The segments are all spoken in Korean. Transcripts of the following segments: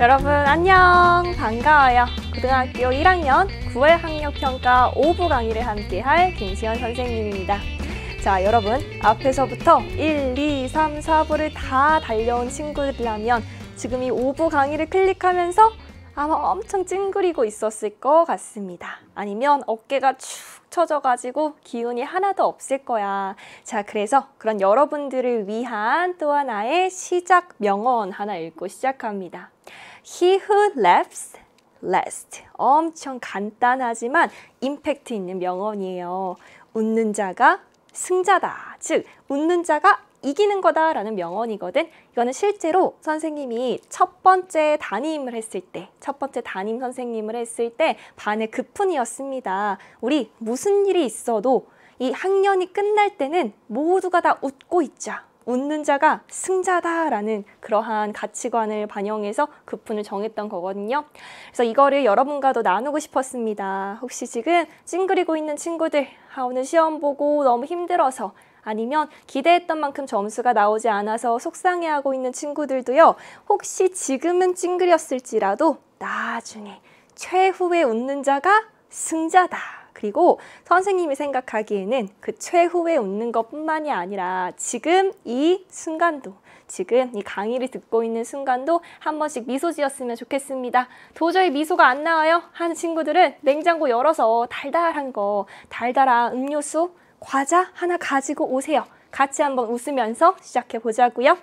여러분 안녕 반가워요 고등학교 1학년 9월 학력평가 5부 강의를 함께할 김시현 선생님입니다 자 여러분 앞에서부터 1, 2, 3, 4부를 다 달려온 친구들이라면 지금 이 5부 강의를 클릭하면서 아마 엄청 찡그리고 있었을 것 같습니다 아니면 어깨가 축 처져가지고 기운이 하나도 없을 거야 자 그래서 그런 여러분들을 위한 또 하나의 시작 명언 하나 읽고 시작합니다 He who laughs last. 엄청 간단하지만 임팩트 있는 명언이에요. 웃는 자가 승자다. 즉, 웃는 자가 이기는 거다라는 명언이거든. 이거는 실제로 선생님이 첫 번째 담임을 했을 때, 첫 번째 담임 선생님을 했을 때 반의 급훈이었습니다. 우리 무슨 일이 있어도 이 학년이 끝날 때는 모두가 다 웃고 있자. 웃는 자가 승자다라는 그러한 가치관을 반영해서 그 푼을 정했던 거거든요. 그래서 이거를 여러분과도 나누고 싶었습니다. 혹시 지금 찡그리고 있는 친구들 아, 오늘 시험 보고 너무 힘들어서 아니면 기대했던 만큼 점수가 나오지 않아서 속상해하고 있는 친구들도요. 혹시 지금은 찡그렸을지라도 나중에 최후의 웃는 자가 승자다. 그리고 선생님이 생각하기에는 그 최후에 웃는 것뿐만이 아니라 지금 이 순간도 지금 이 강의를 듣고 있는 순간도 한 번씩 미소 지었으면 좋겠습니다. 도저히 미소가 안 나와요 하는 친구들은 냉장고 열어서 달달한 거, 달달한 음료수, 과자 하나 가지고 오세요. 같이 한번 웃으면서 시작해 보자고요.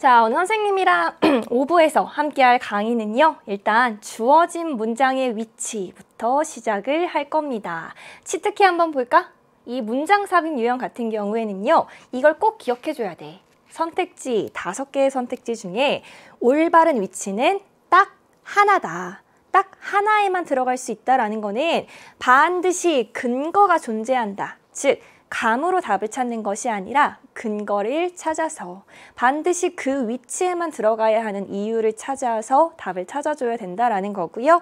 자, 오늘 선생님이랑 오부에서 함께할 강의는요. 일단 주어진 문장의 위치부터 시작을 할 겁니다. 치트키 한번 볼까? 이 문장 삽입 유형 같은 경우에는요. 이걸 꼭 기억해줘야 돼. 선택지, 다섯 개의 선택지 중에 올바른 위치는 딱 하나다. 딱 하나에만 들어갈 수 있다는 거는 반드시 근거가 존재한다. 즉, 감으로 답을 찾는 것이 아니라 근거를 찾아서 반드시 그 위치에만 들어가야 하는 이유를 찾아서 답을 찾아줘야 된다라는 거고요.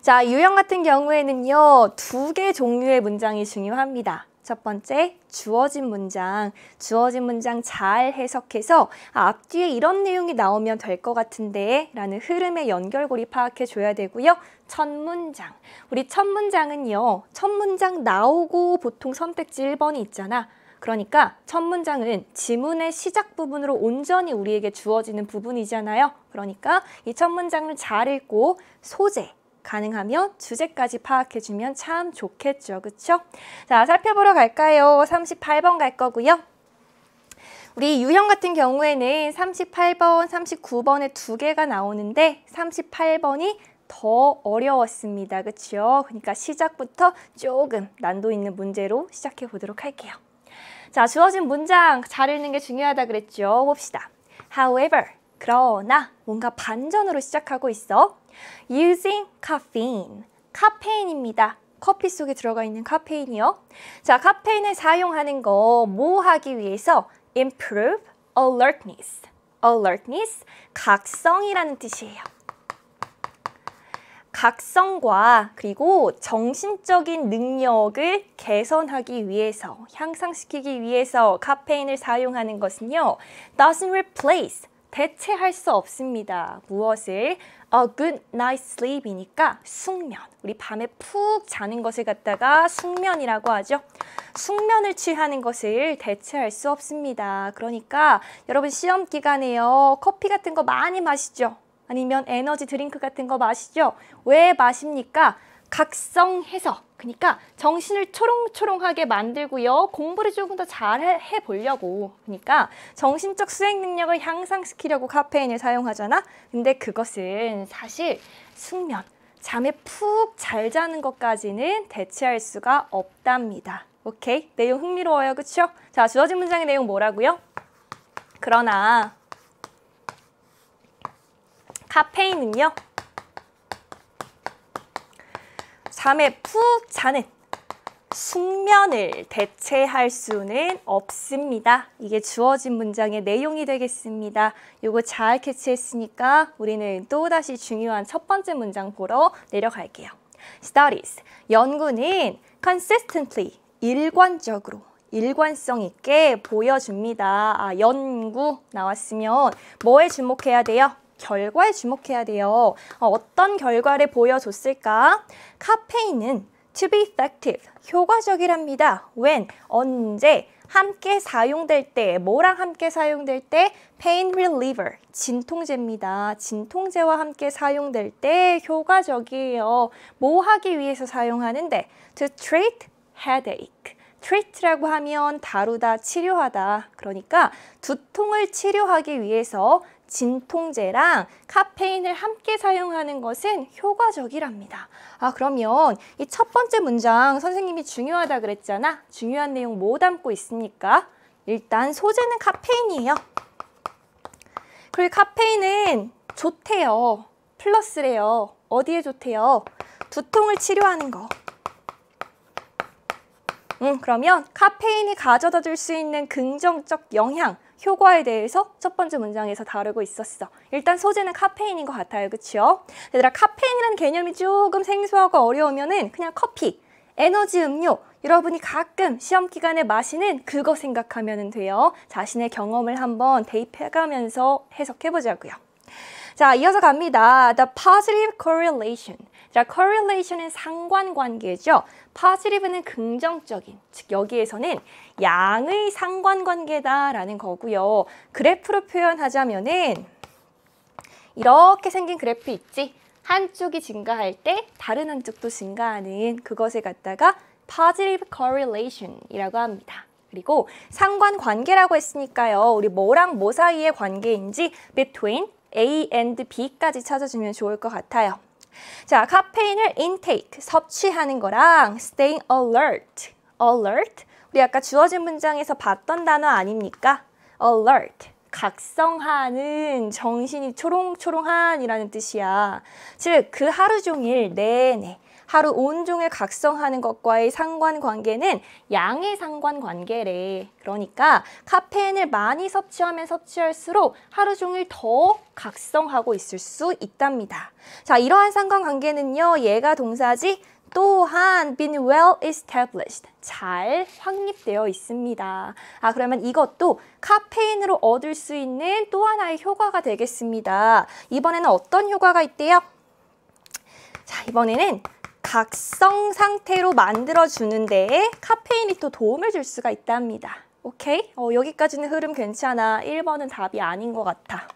자, 유형 같은 경우에는요, 두 개 종류의 문장이 중요합니다. 첫 번째, 주어진 문장. 주어진 문장 잘 해석해서 아, 앞뒤에 이런 내용이 나오면 될 것 같은데 라는 흐름의 연결고리 파악해 줘야 되고요. 첫 문장. 우리 첫 문장은요. 첫 문장 나오고 보통 선택지 1번이 있잖아. 그러니까 첫 문장은 지문의 시작 부분으로 온전히 우리에게 주어지는 부분이잖아요. 그러니까 이 첫 문장을 잘 읽고 소재, 가능하면 주제까지 파악해주면 참 좋겠죠. 그쵸? 자, 살펴보러 갈까요? 38번 갈 거고요. 우리 유형 같은 경우에는 38번, 39번에 두 개가 나오는데 38번이 더 어려웠습니다. 그쵸 그러니까 시작부터 조금 난도 있는 문제로 시작해 보도록 할게요. 자, 주어진 문장 잘 읽는 게 중요하다 그랬죠? 봅시다. However, 그러나 뭔가 반전으로 시작하고 있어. using caffeine. 카페인입니다. 커피 속에 들어가 있는 카페인이요. 자, 카페인을 사용하는 거 뭐 하기 위해서 improve alertness. alertness 각성이라는 뜻이에요. 각성과 그리고 정신적인 능력을 개선하기 위해서 향상시키기 위해서 카페인을 사용하는 것은요 doesn't replace 대체할 수 없습니다. 무엇을? A good night sleep이니까 숙면. 우리 밤에 푹 자는 것을 갖다가 숙면이라고 하죠. 숙면을 취하는 것을 대체할 수 없습니다. 그러니까 여러분 시험 기간에요. 커피 같은 거 많이 마시죠? 아니면 에너지 드링크 같은 거 마시죠? 왜 마십니까? 각성해서 그러니까 정신을 초롱초롱하게 만들고요. 공부를 조금 더 잘해 보려고. 그러니까 정신적 수행 능력을 향상시키려고 카페인을 사용하잖아. 근데 그것은 사실 숙면, 잠에 푹 잘 자는 것까지는 대체할 수가 없답니다. 오케이? 내용 흥미로워요. 그쵸? 자, 주어진 문장의 내용 뭐라고요? 그러나 카페인은요. 잠에 푹자는 숙면을 대체할 수는 없습니다. 이게 주어진 문장의 내용이 되겠습니다. 이거잘 캐치했으니까 우리는 또다시 중요한 첫 번째 문장 보러 내려갈게요. Studies, 연구는 consistently, 일관적으로, 일관성 있게 보여줍니다. 아, 연구 나왔으면 뭐에 주목해야 돼요? 결과에 주목해야 돼요. 어, 어떤 결과를 보여줬을까? 카페인은 to be effective, 효과적이랍니다. when, 언제, 함께 사용될 때, 뭐랑 함께 사용될 때? pain reliever, 진통제입니다. 진통제와 함께 사용될 때 효과적이에요. 뭐 하기 위해서 사용하는데? to treat headache. treat라고 하면 다루다, 치료하다. 그러니까 두통을 치료하기 위해서 진통제랑 카페인을 함께 사용하는 것은 효과적이랍니다. 아 그러면 이 첫 번째 문장 선생님이 중요하다 그랬잖아. 중요한 내용 뭐 담고 있습니까? 일단 소재는 카페인이에요. 그리고 카페인은 좋대요. 플러스래요. 어디에 좋대요? 두통을 치료하는 거. 음, 그러면 카페인이 가져다 줄 수 있는 긍정적 영향, 효과에 대해서 첫 번째 문장에서 다루고 있었어. 일단 소재는 카페인인 것 같아요. 그렇죠? 얘들아 카페인이라는 개념이 조금 생소하고 어려우면은 그냥 커피, 에너지 음료 여러분이 가끔 시험 기간에 마시는 그거 생각하면 돼요. 자신의 경험을 한번 대입해가면서 해석해보자고요. 자, 이어서 갑니다. The positive correlation. 자, correlation은 상관관계죠. positive는 긍정적인, 즉 여기에서는 양의 상관관계다라는 거고요. 그래프로 표현하자면은 이렇게 생긴 그래프 있지? 한쪽이 증가할 때 다른 한쪽도 증가하는 그것에 갖다가 positive correlation이라고 합니다. 그리고 상관관계라고 했으니까요. 우리 뭐랑 뭐 사이의 관계인지 between A and B까지 찾아주면 좋을 것 같아요. 자, 카페인을 intake, 섭취하는 거랑 staying alert, alert. 우리 아까 주어진 문장에서 봤던 단어 아닙니까? alert. 각성하는 정신이 초롱초롱한이라는 뜻이야. 즉, 그 하루 종일 내내 하루 온종일 각성하는 것과의 상관관계는 양의 상관관계래. 그러니까 카페인을 많이 섭취하면 섭취할수록 하루 종일 더 각성하고 있을 수 있답니다. 자, 이러한 상관관계는요. 얘가 동사지 또한 been well established, 잘 확립되어 있습니다. 아 그러면 이것도 카페인으로 얻을 수 있는 또 하나의 효과가 되겠습니다. 이번에는 어떤 효과가 있대요? 자 이번에는 각성 상태로 만들어주는 데 카페인이 또 도움을 줄 수가 있답니다. 오케이? 어, 여기까지는 흐름 괜찮아. 1번은 답이 아닌 것 같아.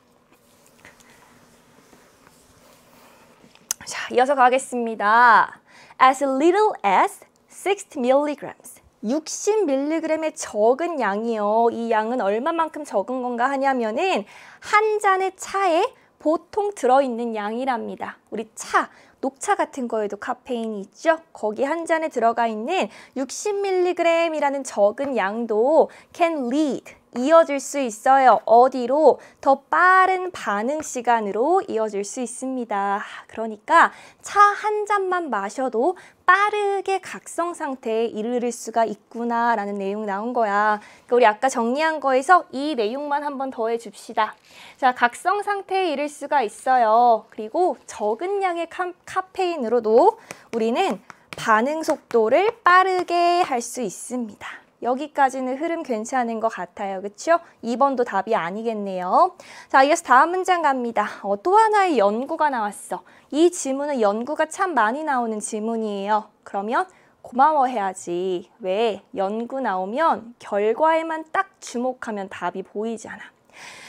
자, 이어서 가겠습니다. As little as 60 m g 60mg의 적은 양이요. 이 양은 얼마만큼 적은 건가 하냐면은 한 잔의 차에 보통 들어있는 양이랍니다. 우리 차, 녹차 같은 거에도 카페인이 있죠. 거기 한 잔에 들어가 있는 60mg이라는 적은 양도 can lead 이어질 수 있어요. 어디로? 더 빠른 반응 시간으로 이어질 수 있습니다. 그러니까 차 한 잔만 마셔도 빠르게 각성 상태에 이르를 수가 있구나라는 내용 나온 거야. 그러니까 우리 아까 정리한 거에서 이 내용만 한번 더해 줍시다. 자, 각성 상태에 이를 수가 있어요. 그리고 적은 양의 카, 카페인으로도 우리는 반응 속도를 빠르게 할 수 있습니다. 여기까지는 흐름 괜찮은 것 같아요. 그렇죠? 2번도 답이 아니겠네요. 자, 이어서 다음 문장 갑니다. 어, 또 하나의 연구가 나왔어. 이 지문은 연구가 참 많이 나오는 지문이에요. 그러면 고마워해야지. 왜? 연구 나오면 결과에만 딱 주목하면 답이 보이잖아.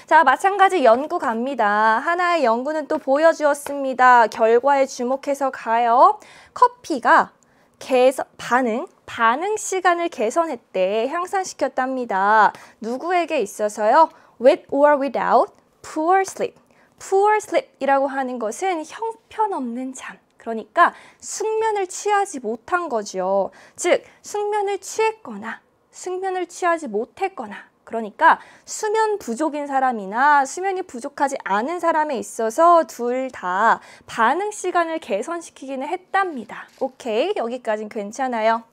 자, 마찬가지 연구 갑니다. 하나의 연구는 또 보여주었습니다. 결과에 주목해서 가요. 커피가 계속 반응, 반응 시간을 개선했대, 향상시켰답니다. 누구에게 있어서요? with or without poor sleep. poor sleep이라고 하는 것은 형편없는 잠. 그러니까 숙면을 취하지 못한 거지요. 즉, 숙면을 취했거나 숙면을 취하지 못했거나 그러니까 수면 부족인 사람이나 수면이 부족하지 않은 사람에 있어서 둘 다 반응 시간을 개선시키기는 했답니다. 오케이, 여기까진 괜찮아요.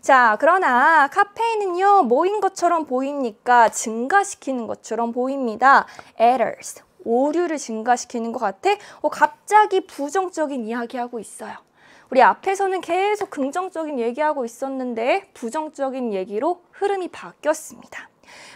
자, 그러나 카페인은요, 모인 것처럼 보입니까? 증가시키는 것처럼 보입니다. errors, 오류를 증가시키는 것 같아. 어, 갑자기 부정적인 이야기하고 있어요. 우리 앞에서는 계속 긍정적인 얘기하고 있었는데 부정적인 얘기로 흐름이 바뀌었습니다.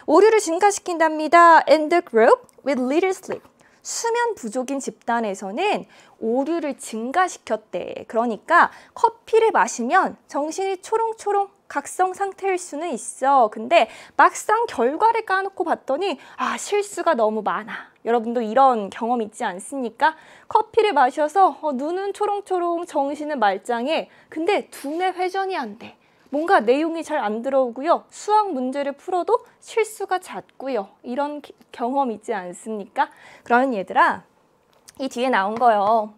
오류를 증가시킨답니다. a n the group with little sleep. 수면 부족인 집단에서는 오류를 증가시켰대. 그러니까 커피를 마시면 정신이 초롱초롱 각성 상태일 수는 있어. 근데 막상 결과를 까놓고 봤더니 아 실수가 너무 많아. 여러분도 이런 경험 있지 않습니까? 커피를 마셔서 어, 눈은 초롱초롱 정신은 말짱해. 근데 두뇌 회전이 안 돼. 뭔가 내용이 잘 안 들어오고요. 수학 문제를 풀어도 실수가 잦고요. 이런 기, 경험 있지 않습니까? 그러면 얘들아, 이 뒤에 나온 거요.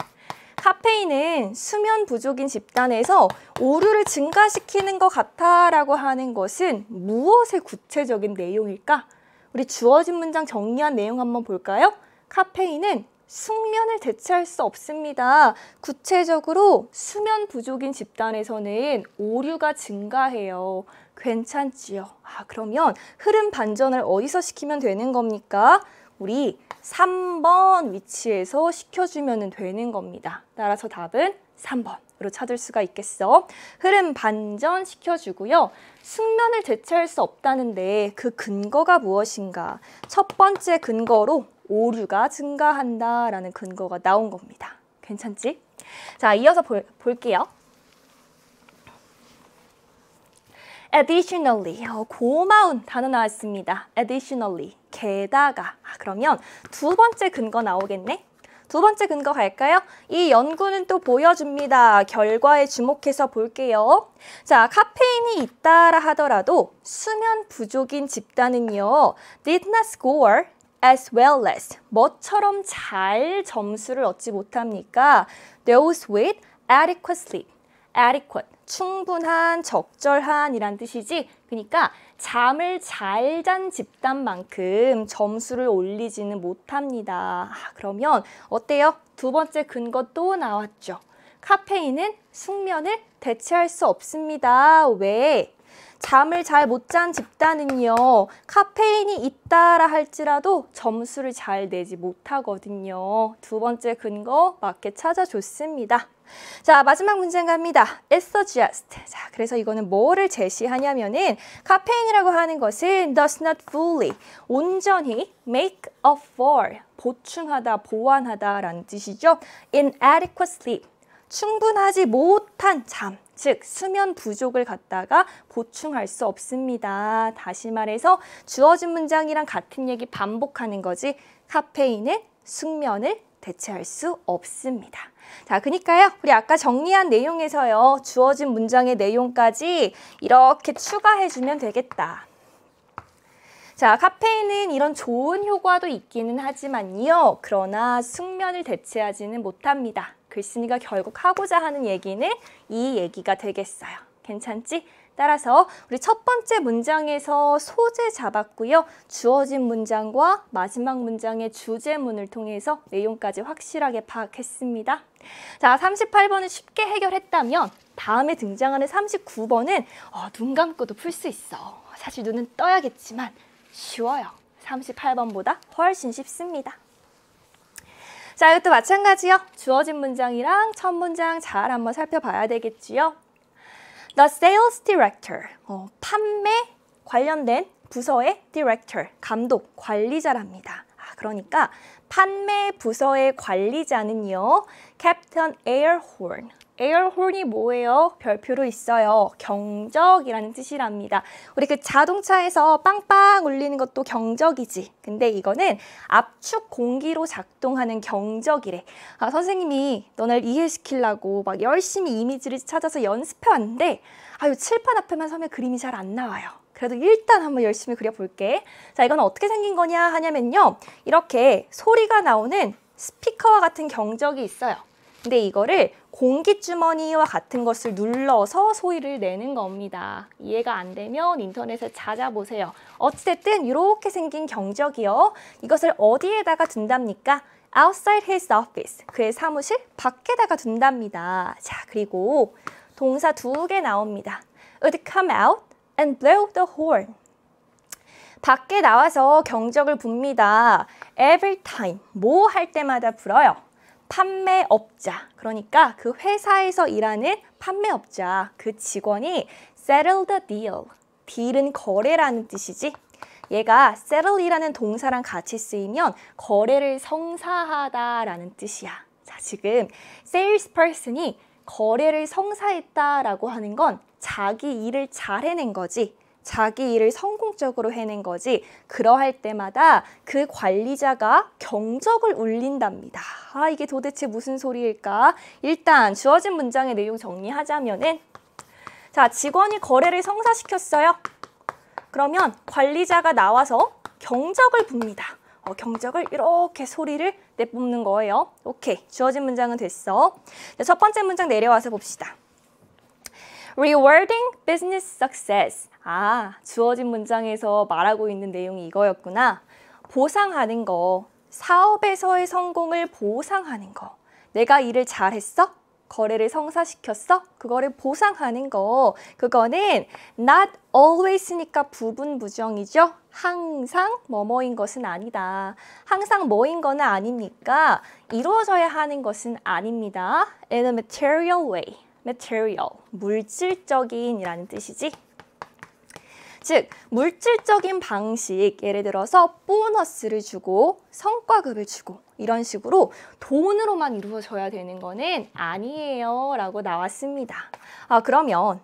카페인은 수면 부족인 집단에서 오류를 증가시키는 것 같아라고 하는 것은 무엇의 구체적인 내용일까? 우리 주어진 문장 정리한 내용 한번 볼까요? 카페인은 숙면을 대체할 수 없습니다. 구체적으로 수면 부족인 집단에서는 오류가 증가해요. 괜찮지요? 아, 그러면 흐름 반전을 어디서 시키면 되는 겁니까? 우리 3번 위치에서 시켜주면 되는 겁니다. 따라서 답은 3번. 으로 찾을 수가 있겠어. 흐름 반전시켜주고요. 숙면을 대체할 수 없다는데 그 근거가 무엇인가? 첫 번째 근거로 오류가 증가한다라는 근거가 나온 겁니다. 괜찮지? 자, 이어서 볼, 볼게요. additionally, 어, 고마운 단어 나왔습니다. additionally, 게다가. 아, 그러면 두 번째 근거 나오겠네? 두 번째 근거 갈까요? 이 연구는 또 보여줍니다. 결과에 주목해서 볼게요. 자, 카페인이 있다라 하더라도 수면 부족인 집단은요. did not score as well as 뭐처럼 잘 점수를 얻지 못합니까? those with adequate sleep, adequate 충분한, 적절한 이란 뜻이지. 그러니까 잠을 잘 잔 집단만큼 점수를 올리지는 못합니다. 아, 그러면 어때요? 두 번째 근거 또 나왔죠. 카페인은 숙면을 대체할 수 없습니다. 왜? 잠을 잘 못 잔 집단은요. 카페인이 있다라 할지라도 점수를 잘 내지 못하거든요. 두 번째 근거 맞게 찾아줬습니다. 자, 마지막 문제 갑니다. 에서 just. 자, 그래서 이거는 뭐를 제시하냐면은 카페인이라고 하는 것은 does not fully, 온전히 make up for, 보충하다, 보완하다라는 뜻이죠. inadequate sleep, 충분하지 못한 잠. 즉 수면 부족을 갖다가 보충할 수 없습니다. 다시 말해서 주어진 문장이랑 같은 얘기 반복하는 거지 카페인은 숙면을 대체할 수 없습니다. 자, 그니까요. 우리 아까 정리한 내용에서요. 주어진 문장의 내용까지 이렇게 추가해주면 되겠다. 자, 카페인은 이런 좋은 효과도 있기는 하지만요. 그러나 숙면을 대체하지는 못합니다. 글쓴이가 결국 하고자 하는 얘기는 이 얘기가 되겠어요. 괜찮지? 따라서 우리 첫 번째 문장에서 소재 잡았고요. 주어진 문장과 마지막 문장의 주제문을 통해서 내용까지 확실하게 파악했습니다. 자, 38번은 쉽게 해결했다면 다음에 등장하는 39번은 어, 눈 감고도 풀 수 있어. 사실 눈은 떠야겠지만 쉬워요. 38번보다 훨씬 쉽습니다. 자, 이것도 마찬가지요. 주어진 문장이랑 첫 문장 잘 한번 살펴봐야 되겠지요. The sales director, 어, 판매 관련된 부서의 director, 감독, 관리자랍니다. 아, 그러니까 판매 부서의 관리자는요. Captain Airhorn, 에어홀이 뭐예요? 별표로 있어요. 경적이라는 뜻이랍니다. 우리 그 자동차에서 빵빵 울리는 것도 경적이지. 근데 이거는 압축 공기로 작동하는 경적이래. 아, 선생님이 너 날 이해시키려고 막 열심히 이미지를 찾아서 연습해왔는데 아유 칠판 앞에만 서면 그림이 잘 안 나와요. 그래도 일단 한번 열심히 그려볼게. 자, 이건 어떻게 생긴 거냐 하냐면요. 이렇게 소리가 나오는 스피커와 같은 경적이 있어요. 근데 이거를 공기주머니와 같은 것을 눌러서 소리를 내는 겁니다. 이해가 안 되면 인터넷에 찾아보세요. 어찌됐든 이렇게 생긴 경적이요. 이것을 어디에다가 둔답니까? outside his office. 그의 사무실 밖에다가 둔답니다. 자, 그리고 동사 두 개 나옵니다. would come out and blow the horn. 밖에 나와서 경적을 붑니다. every time, 뭐 할 때마다 불어요. 판매업자, 그러니까 그 회사에서 일하는 판매업자, 그 직원이 settle the deal, 딜은 거래라는 뜻이지. 얘가 settle이라는 동사랑 같이 쓰이면 거래를 성사하다라는 뜻이야. 자, 지금 salesperson이 거래를 성사했다라고 하는 건 자기 일을 잘 해낸 거지. 자기 일을 성공적으로 해낸 거지 그러할 때마다 그 관리자가 경적을 울린답니다. 아 이게 도대체 무슨 소리일까? 일단 주어진 문장의 내용 정리하자면은 자 직원이 거래를 성사시켰어요. 그러면 관리자가 나와서 경적을 붑니다. 어, 경적을 이렇게 소리를 내뿜는 거예요. 오케이, 주어진 문장은 됐어. 자, 첫 번째 문장 내려와서 봅시다. Rewarding business success 아, 주어진 문장에서 말하고 있는 내용이 이거였구나. 보상하는 거, 사업에서의 성공을 보상하는 거. 내가 일을 잘했어? 거래를 성사시켰어? 그거를 보상하는 거. 그거는 not always니까 부분 부정이죠. 항상 뭐뭐인 것은 아니다. 항상 뭐인 거는 아닙니까? 이루어져야 하는 것은 아닙니다. In a material way. material, 물질적인 이라는 뜻이지. 즉 물질적인 방식 예를 들어서 보너스를 주고 성과급을 주고 이런 식으로 돈으로만 이루어져야 되는 거는 아니에요 라고 나왔습니다. 아 그러면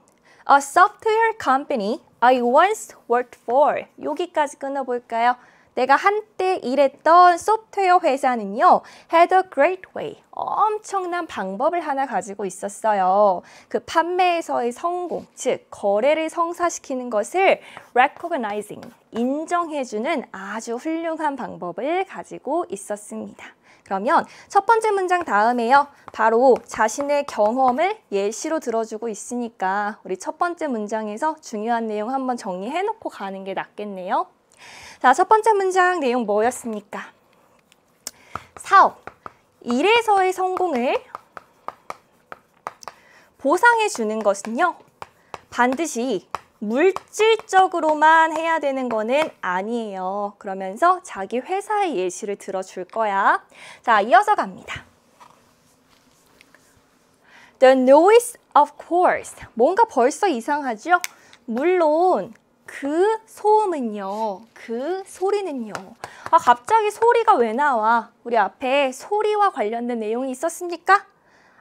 A software company I once worked for 여기까지 끊어볼까요? 내가 한때 일했던 소프트웨어 회사는요. had a great way. 엄청난 방법을 하나 가지고 있었어요. 그 판매에서의 성공, 즉 거래를 성사시키는 것을 recognizing, 인정해주는 아주 훌륭한 방법을 가지고 있었습니다. 그러면 첫 번째 문장 다음에요. 바로 자신의 경험을 예시로 들어주고 있으니까 우리 첫 번째 문장에서 중요한 내용 한번 정리해놓고 가는 게 낫겠네요. 자, 첫 번째 문장 내용 뭐였습니까? 사업, 일에서의 성공을 보상해 주는 것은요. 반드시 물질적으로만 해야 되는 거는 아니에요. 그러면서 자기 회사의 예시를 들어줄 거야. 자, 이어서 갑니다. The noise, of course. 뭔가 벌써 이상하죠? 물론 그 소음은요. 그 소리는요. 아 갑자기 소리가 왜 나와? 우리 앞에 소리와 관련된 내용이 있었습니까?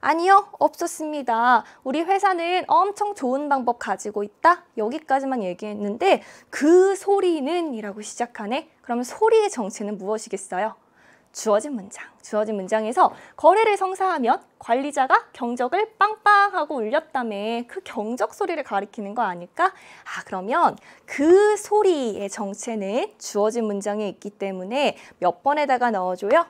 아니요, 없었습니다. 우리 회사는 엄청 좋은 방법 가지고 있다. 여기까지만 얘기했는데 그 소리는 이라고 시작하네. 그러면 소리의 정체는 무엇이겠어요? 주어진 문장. 주어진 문장에서 거래를 성사하면 관리자가 경적을 빵빵하고 울렸다며 그 경적 소리를 가리키는 거 아닐까? 아 그러면 그 소리의 정체는 주어진 문장에 있기 때문에 몇 번에다가 넣어줘요?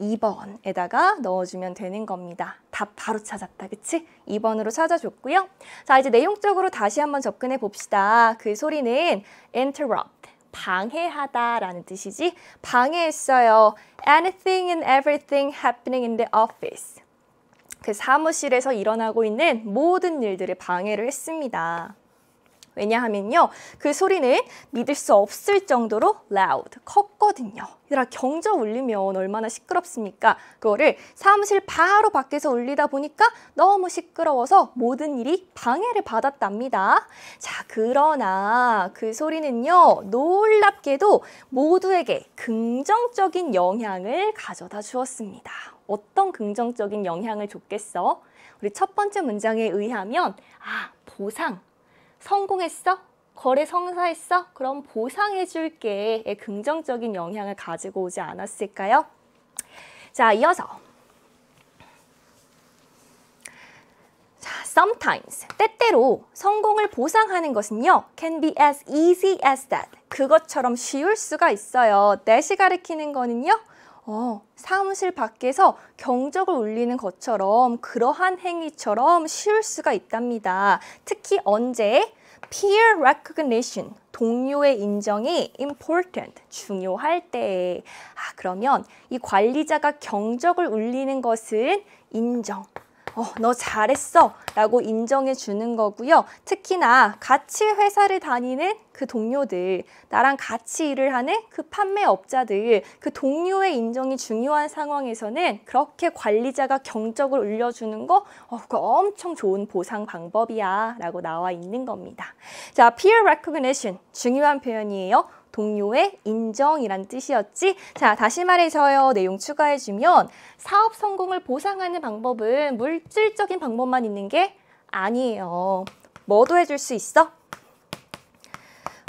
2번에다가 넣어주면 되는 겁니다. 답 바로 찾았다, 그치? 2번으로 찾아줬고요. 자, 이제 내용적으로 다시 한번 접근해 봅시다. 그 소리는 interrupt. 방해하다라는 뜻이지 방해했어요. Anything and everything happening in the office. 그 사무실에서 일어나고 있는 모든 일들을 방해를 했습니다. 왜냐하면요. 그 소리는 믿을 수 없을 정도로 loud, 컸거든요. 얘들아 경저 울리면 얼마나 시끄럽습니까? 그거를 사무실 바로 밖에서 울리다 보니까 너무 시끄러워서 모든 일이 방해를 받았답니다. 자 그러나 그 소리는요 놀랍게도 모두에게 긍정적인 영향을 가져다 주었습니다. 어떤 긍정적인 영향을 줬겠어? 우리 첫 번째 문장에 의하면 아 보상 성공했어? 거래 성사했어? 그럼 보상해줄게의 긍정적인 영향을 가지고 오지 않았을까요? 자, 이어서 자, sometimes, 때때로 성공을 보상하는 것은요. can be as easy as that. 그것처럼 쉬울 수가 있어요. t h 가리키는 거는요. 어, 사무실 밖에서 경적을 울리는 것처럼 그러한 행위처럼 쉬울 수가 있답니다. 특히 언제? peer recognition, 동료의 인정이 important, 중요할 때. 아, 그러면 이 관리자가 경적을 울리는 것은 인정, 어, 너 잘했어 라고 인정해 주는 거고요. 특히나 같이 회사를 다니는 그 동료들, 나랑 같이 일을 하는 그 판매업자들, 그 동료의 인정이 중요한 상황에서는 그렇게 관리자가 경적을 울려주는 거 어, 그거 엄청 좋은 보상 방법이야 라고 나와 있는 겁니다. 자, peer recognition 중요한 표현이에요. 동료의 인정이란 뜻이었지. 자, 다시 말해서요. 내용 추가해주면 사업 성공을 보상하는 방법은 물질적인 방법만 있는 게 아니에요. 뭐도 해줄 수 있어?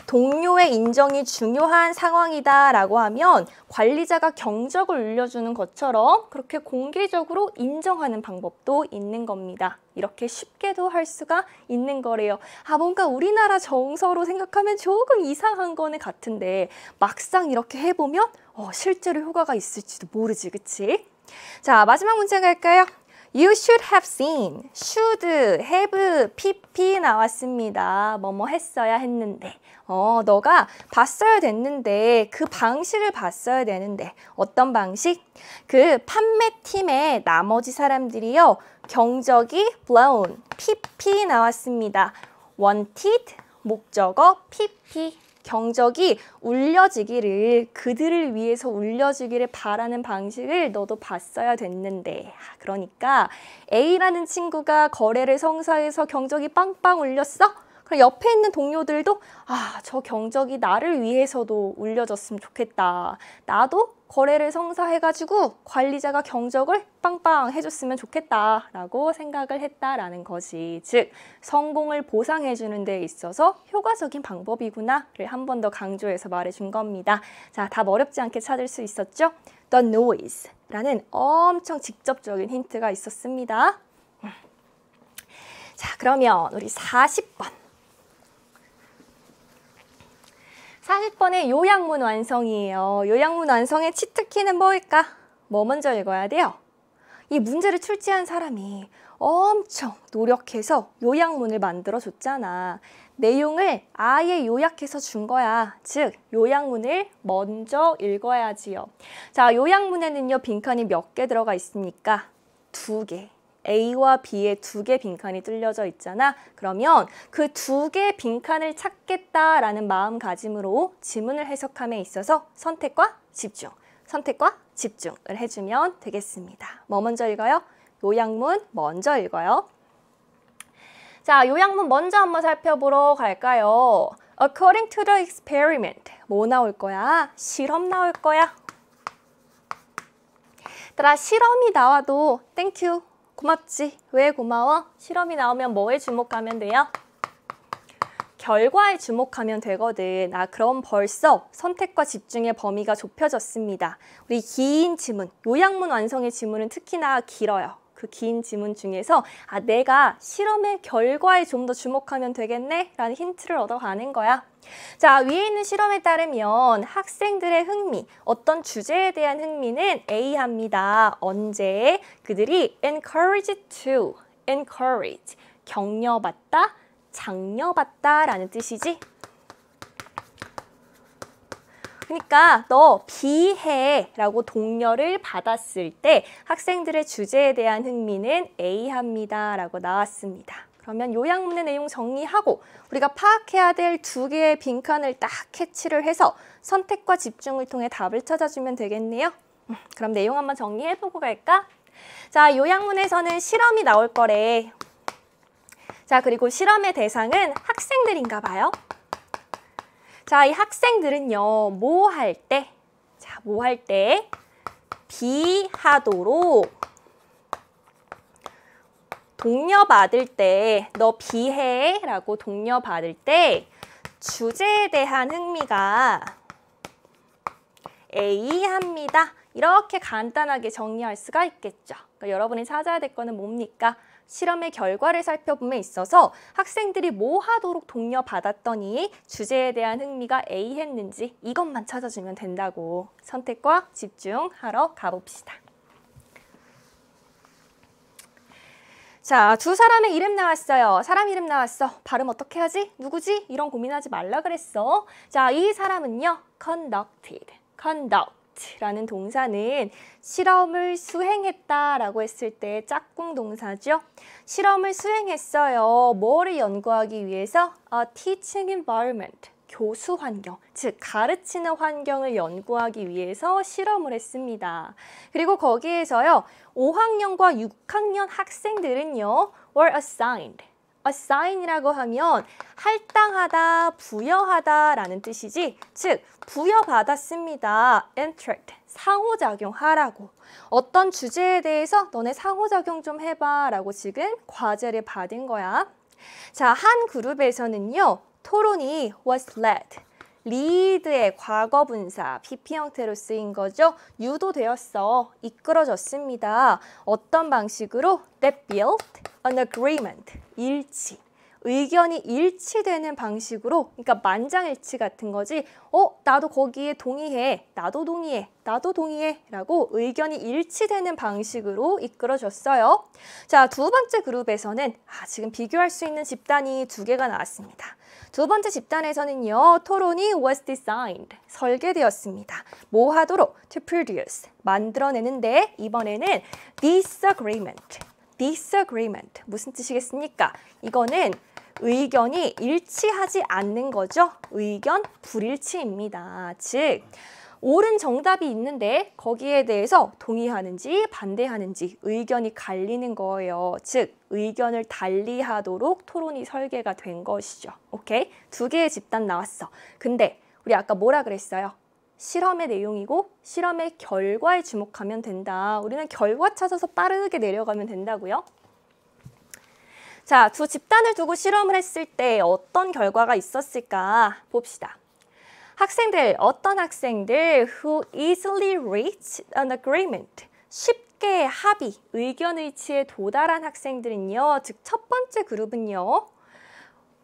동료의 인정이 중요한 상황이다라고 하면 관리자가 경적을 울려주는 것처럼 그렇게 공개적으로 인정하는 방법도 있는 겁니다. 이렇게 쉽게도 할 수가 있는 거래요. 아 뭔가 우리나라 정서로 생각하면 조금 이상한 거는 같은데 막상 이렇게 해보면 어, 실제로 효과가 있을지도 모르지 그치? 자 마지막 문제 갈까요? You should have seen, should, have, pp 나왔습니다. 뭐 뭐 했어야 했는데 어, 너가 봤어야 됐는데 그 방식을 봤어야 되는데 어떤 방식? 그 판매팀의 나머지 사람들이요. 경적이 blown, pp 나왔습니다. wanted, 목적어 pp. 경적이 울려지기를 그들을 위해서 울려지기를 바라는 방식을 너도 봤어야 됐는데 그러니까 A라는 친구가 거래를 성사해서 경적이 빵빵 울렸어? 그리고 옆에 있는 동료들도 아, 저 경적이 나를 위해서도 울려줬으면 좋겠다. 나도 거래를 성사해가지고 관리자가 경적을 빵빵 해줬으면 좋겠다라고 생각을 했다라는 거지. 즉, 성공을 보상해주는 데 있어서 효과적인 방법이구나를 한 번 더 강조해서 말해준 겁니다. 자, 답 어렵지 않게 찾을 수 있었죠? The noise 라는 엄청 직접적인 힌트가 있었습니다. 자, 그러면 우리 40번. 40번의 요약문 완성이에요. 요약문 완성의 치트키는 뭘까? 뭐 먼저 읽어야 돼요? 이 문제를 출제한 사람이 엄청 노력해서 요약문을 만들어 줬잖아. 내용을 아예 요약해서 준 거야. 즉, 요약문을 먼저 읽어야지요. 자, 요약문에는요, 빈칸이 몇 개 들어가 있습니까? 두 개. A와 B의 두 개 빈칸이 뚫려져 있잖아. 그러면 그 두 개 빈칸을 찾겠다라는 마음가짐으로 지문을 해석함에 있어서 선택과 집중, 선택과 집중을 해주면 되겠습니다. 뭐 먼저 읽어요? 요약문 먼저 읽어요. 자, 요약문 먼저 한번 살펴보러 갈까요? According to the experiment, 뭐 나올 거야? 실험 나올 거야. 따라 실험이 나와도 땡큐 고맙지. 왜 고마워? 실험이 나오면 뭐에 주목하면 돼요? 결과에 주목하면 되거든. 아, 그럼 벌써 선택과 집중의 범위가 좁혀졌습니다. 우리 긴 지문, 요약문 완성의 지문은 특히나 길어요. 그 긴 지문 중에서 아, 내가 실험의 결과에 좀 더 주목하면 되겠네? 라는 힌트를 얻어가는 거야. 자, 위에 있는 실험에 따르면 학생들의 흥미, 어떤 주제에 대한 흥미는 A합니다. 언제 그들이 e n c o u r a g e to, encourage, 격려받다, 장려받다라는 뜻이지. 그러니까 너 비해라고 동료를 받았을 때 학생들의 주제에 대한 흥미는 A합니다라고 나왔습니다. 그러면 요양 없는 내용 정리하고 우리가 파악해야 될 두 개의 빈칸을 딱 캐치를 해서 선택과 집중을 통해 답을 찾아주면 되겠네요. 음, 그럼 내용 한번 정리해보고 갈까? 자, 요양문에서는 실험이 나올 거래. 자, 그리고 실험의 대상은 학생들인가 봐요. 자, 이 학생들은요, 뭐 할 때, 자, 뭐 할 때, 비하도록 동료 받을 때 너 비해 라고 동료 받을 때 주제에 대한 흥미가 A합니다. 이렇게 간단하게 정리할 수가 있겠죠. 그러니까 여러분이 찾아야 될 거는 뭡니까? 실험의 결과를 살펴보면 있어서 학생들이 뭐 하도록 동려 받았더니 주제에 대한 흥미가 A 했는지 이것만 찾아주면 된다고 선택과 집중하러 가봅시다. 자, 두 사람의 이름 나왔어요. 사람 이름 나왔어. 발음 어떻게 하지? 누구지? 이런 고민하지 말라 그랬어. 자, 이 사람은요. conducted, conduct라는 동사는 실험을 수행했다라고 했을 때 짝꿍 동사죠. 실험을 수행했어요. 뭐를 연구하기 위해서? a teaching environment, 교수 환경, 즉 가르치는 환경을 연구하기 위해서 실험을 했습니다. 그리고 거기에서요. 5학년과 6학년 학생들은요. were assigned assign이라고 하면 할당하다, 부여하다라는 뜻이지 즉 부여받았습니다. interact, 상호작용하라고 어떤 주제에 대해서 너네 상호작용 좀 해봐 라고 지금 과제를 받은 거야. 자, 한 그룹에서는요. 토론이 was led 리드의 과거 분사 BP 형태로 쓰인 거죠. 유도되었어, 이끌어졌습니다. 어떤 방식으로? That built an agreement, 일치. 의견이 일치되는 방식으로 그러니까 만장일치 같은 거지 어 나도 거기에 동의해 나도 동의해 나도 동의해 라고 의견이 일치되는 방식으로 이끌어졌어요 자 두 번째 그룹에서는 아, 지금 비교할 수 있는 집단이 두 개가 나왔습니다 두 번째 집단에서는요. 토론이 was designed, 설계되었습니다. 뭐 하도록? to produce, 만들어내는데 이번에는 disagreement, disagreement 무슨 뜻이겠습니까? 이거는 의견이 일치하지 않는 거죠. 의견 불일치입니다. 즉 옳은 정답이 있는데 거기에 대해서 동의하는지 반대하는지 의견이 갈리는 거예요. 즉 의견을 달리하도록 토론이 설계가 된 것이죠. 오케이? 두 개의 집단 나왔어. 근데 우리 아까 뭐라 그랬어요? 실험의 내용이고 실험의 결과에 주목하면 된다. 우리는 결과 찾아서 빠르게 내려가면 된다고요. 자, 두 집단을 두고 실험을 했을 때 어떤 결과가 있었을까 봅시다. 학생들, 어떤 학생들 who easily reach an agreement, 쉽게 합의, 의견의치에 도달한 학생들은요. 즉 첫 번째 그룹은요.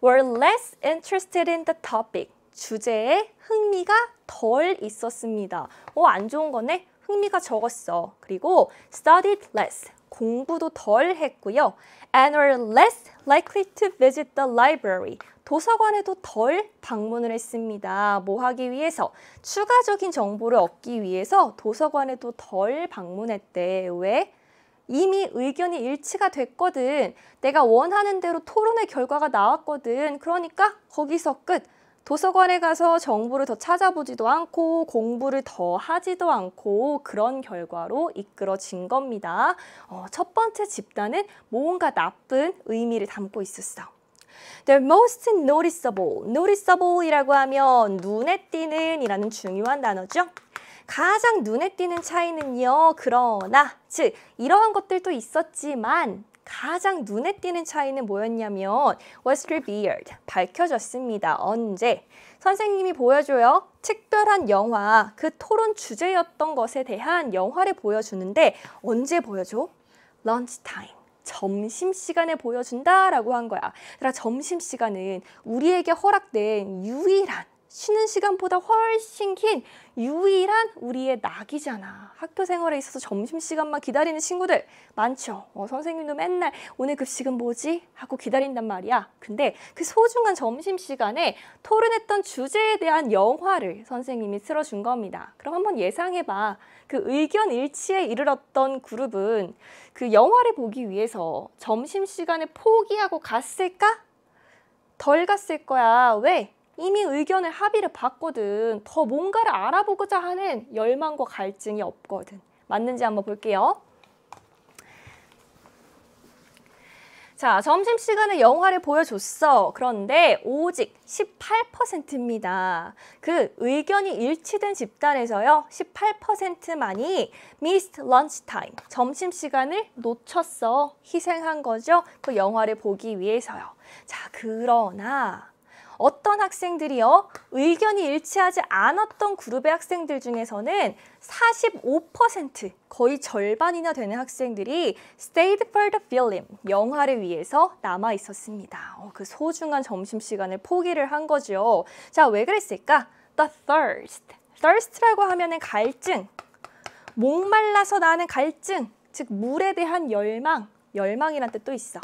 were less interested in the topic, 주제에 흥미가 덜 있었습니다. 어, 안 좋은 거네? 흥미가 적었어. 그리고 studied less, 공부도 덜 했고요. and were less likely to visit the library, 도서관에도 덜 방문을 했습니다. 뭐 하기 위해서? 추가적인 정보를 얻기 위해서 도서관에도 덜 방문했대. 왜? 이미 의견이 일치가 됐거든. 내가 원하는 대로 토론의 결과가 나왔거든. 그러니까 거기서 끝. 도서관에 가서 정보를 더 찾아보지도 않고 공부를 더 하지도 않고 그런 결과로 이끌어진 겁니다. 어, 첫 번째 집단은 뭔가 나쁜 의미를 담고 있었어. They're most noticeable. noticeable이라고 하면 눈에 띄는 이라는 중요한 단어죠. 가장 눈에 띄는 차이는요. 그러나, 즉 이러한 것들도 있었지만 가장 눈에 띄는 차이는 뭐였냐면 was revealed, 밝혀졌습니다. 언제? 선생님이 보여줘요. 특별한 영화, 그 토론 주제였던 것에 대한 영화를 보여주는데 언제 보여줘? 런치 타임. 점심시간에 보여준다라고 한 거야. 그러니까 점심시간은 우리에게 허락된 유일한 쉬는 시간보다 훨씬 긴 유일한 우리의 낙이잖아. 학교 생활에 있어서 점심시간만 기다리는 친구들 많죠. 어, 선생님도 맨날 오늘 급식은 뭐지? 하고 기다린단 말이야. 근데 그 소중한 점심시간에 토론했던 주제에 대한 영화를 선생님이 틀어준 겁니다. 그럼 한번 예상해봐. 그 의견 일치에 이르렀던 그룹은 그 영화를 보기 위해서 점심시간을 포기하고 갔을까? 덜 갔을 거야. 왜? 이미 의견을 합의를 봤거든. 더 뭔가를 알아보고자 하는 열망과 갈증이 없거든. 맞는지 한번 볼게요. 자, 점심시간에 영화를 보여줬어. 그런데 오직 18%입니다. 그 의견이 일치된 집단에서요. 18%만이 missed l u n c 점심시간을 놓쳤어. 희생한 거죠. 그 영화를 보기 위해서요. 자, 그러나 어떤 학생들이요? 의견이 일치하지 않았던 그룹의 학생들 중에서는 45% 거의 절반이나 되는 학생들이 Stayed for the film, 영화를 위해서 남아 있었습니다. 어, 그 소중한 점심시간을 포기를 한 거죠. 자, 왜 그랬을까? The thirst. thirst라고 하면은 갈증, 목말라서 나는 갈증, 즉 물에 대한 열망, 열망이란 뜻도 있어.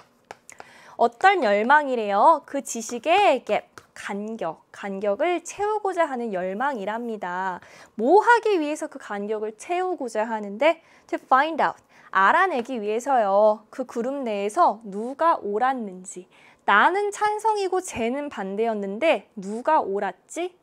어떤 열망이래요? 그 지식의 gap, 간격, 간격을 채우고자 하는 열망이랍니다. 뭐 하기 위해서 그 간격을 채우고자 하는데 to find out, 알아내기 위해서요. 그 그룹 내에서 누가 옳았는지 나는 찬성이고 쟤는 반대였는데 누가 옳았지?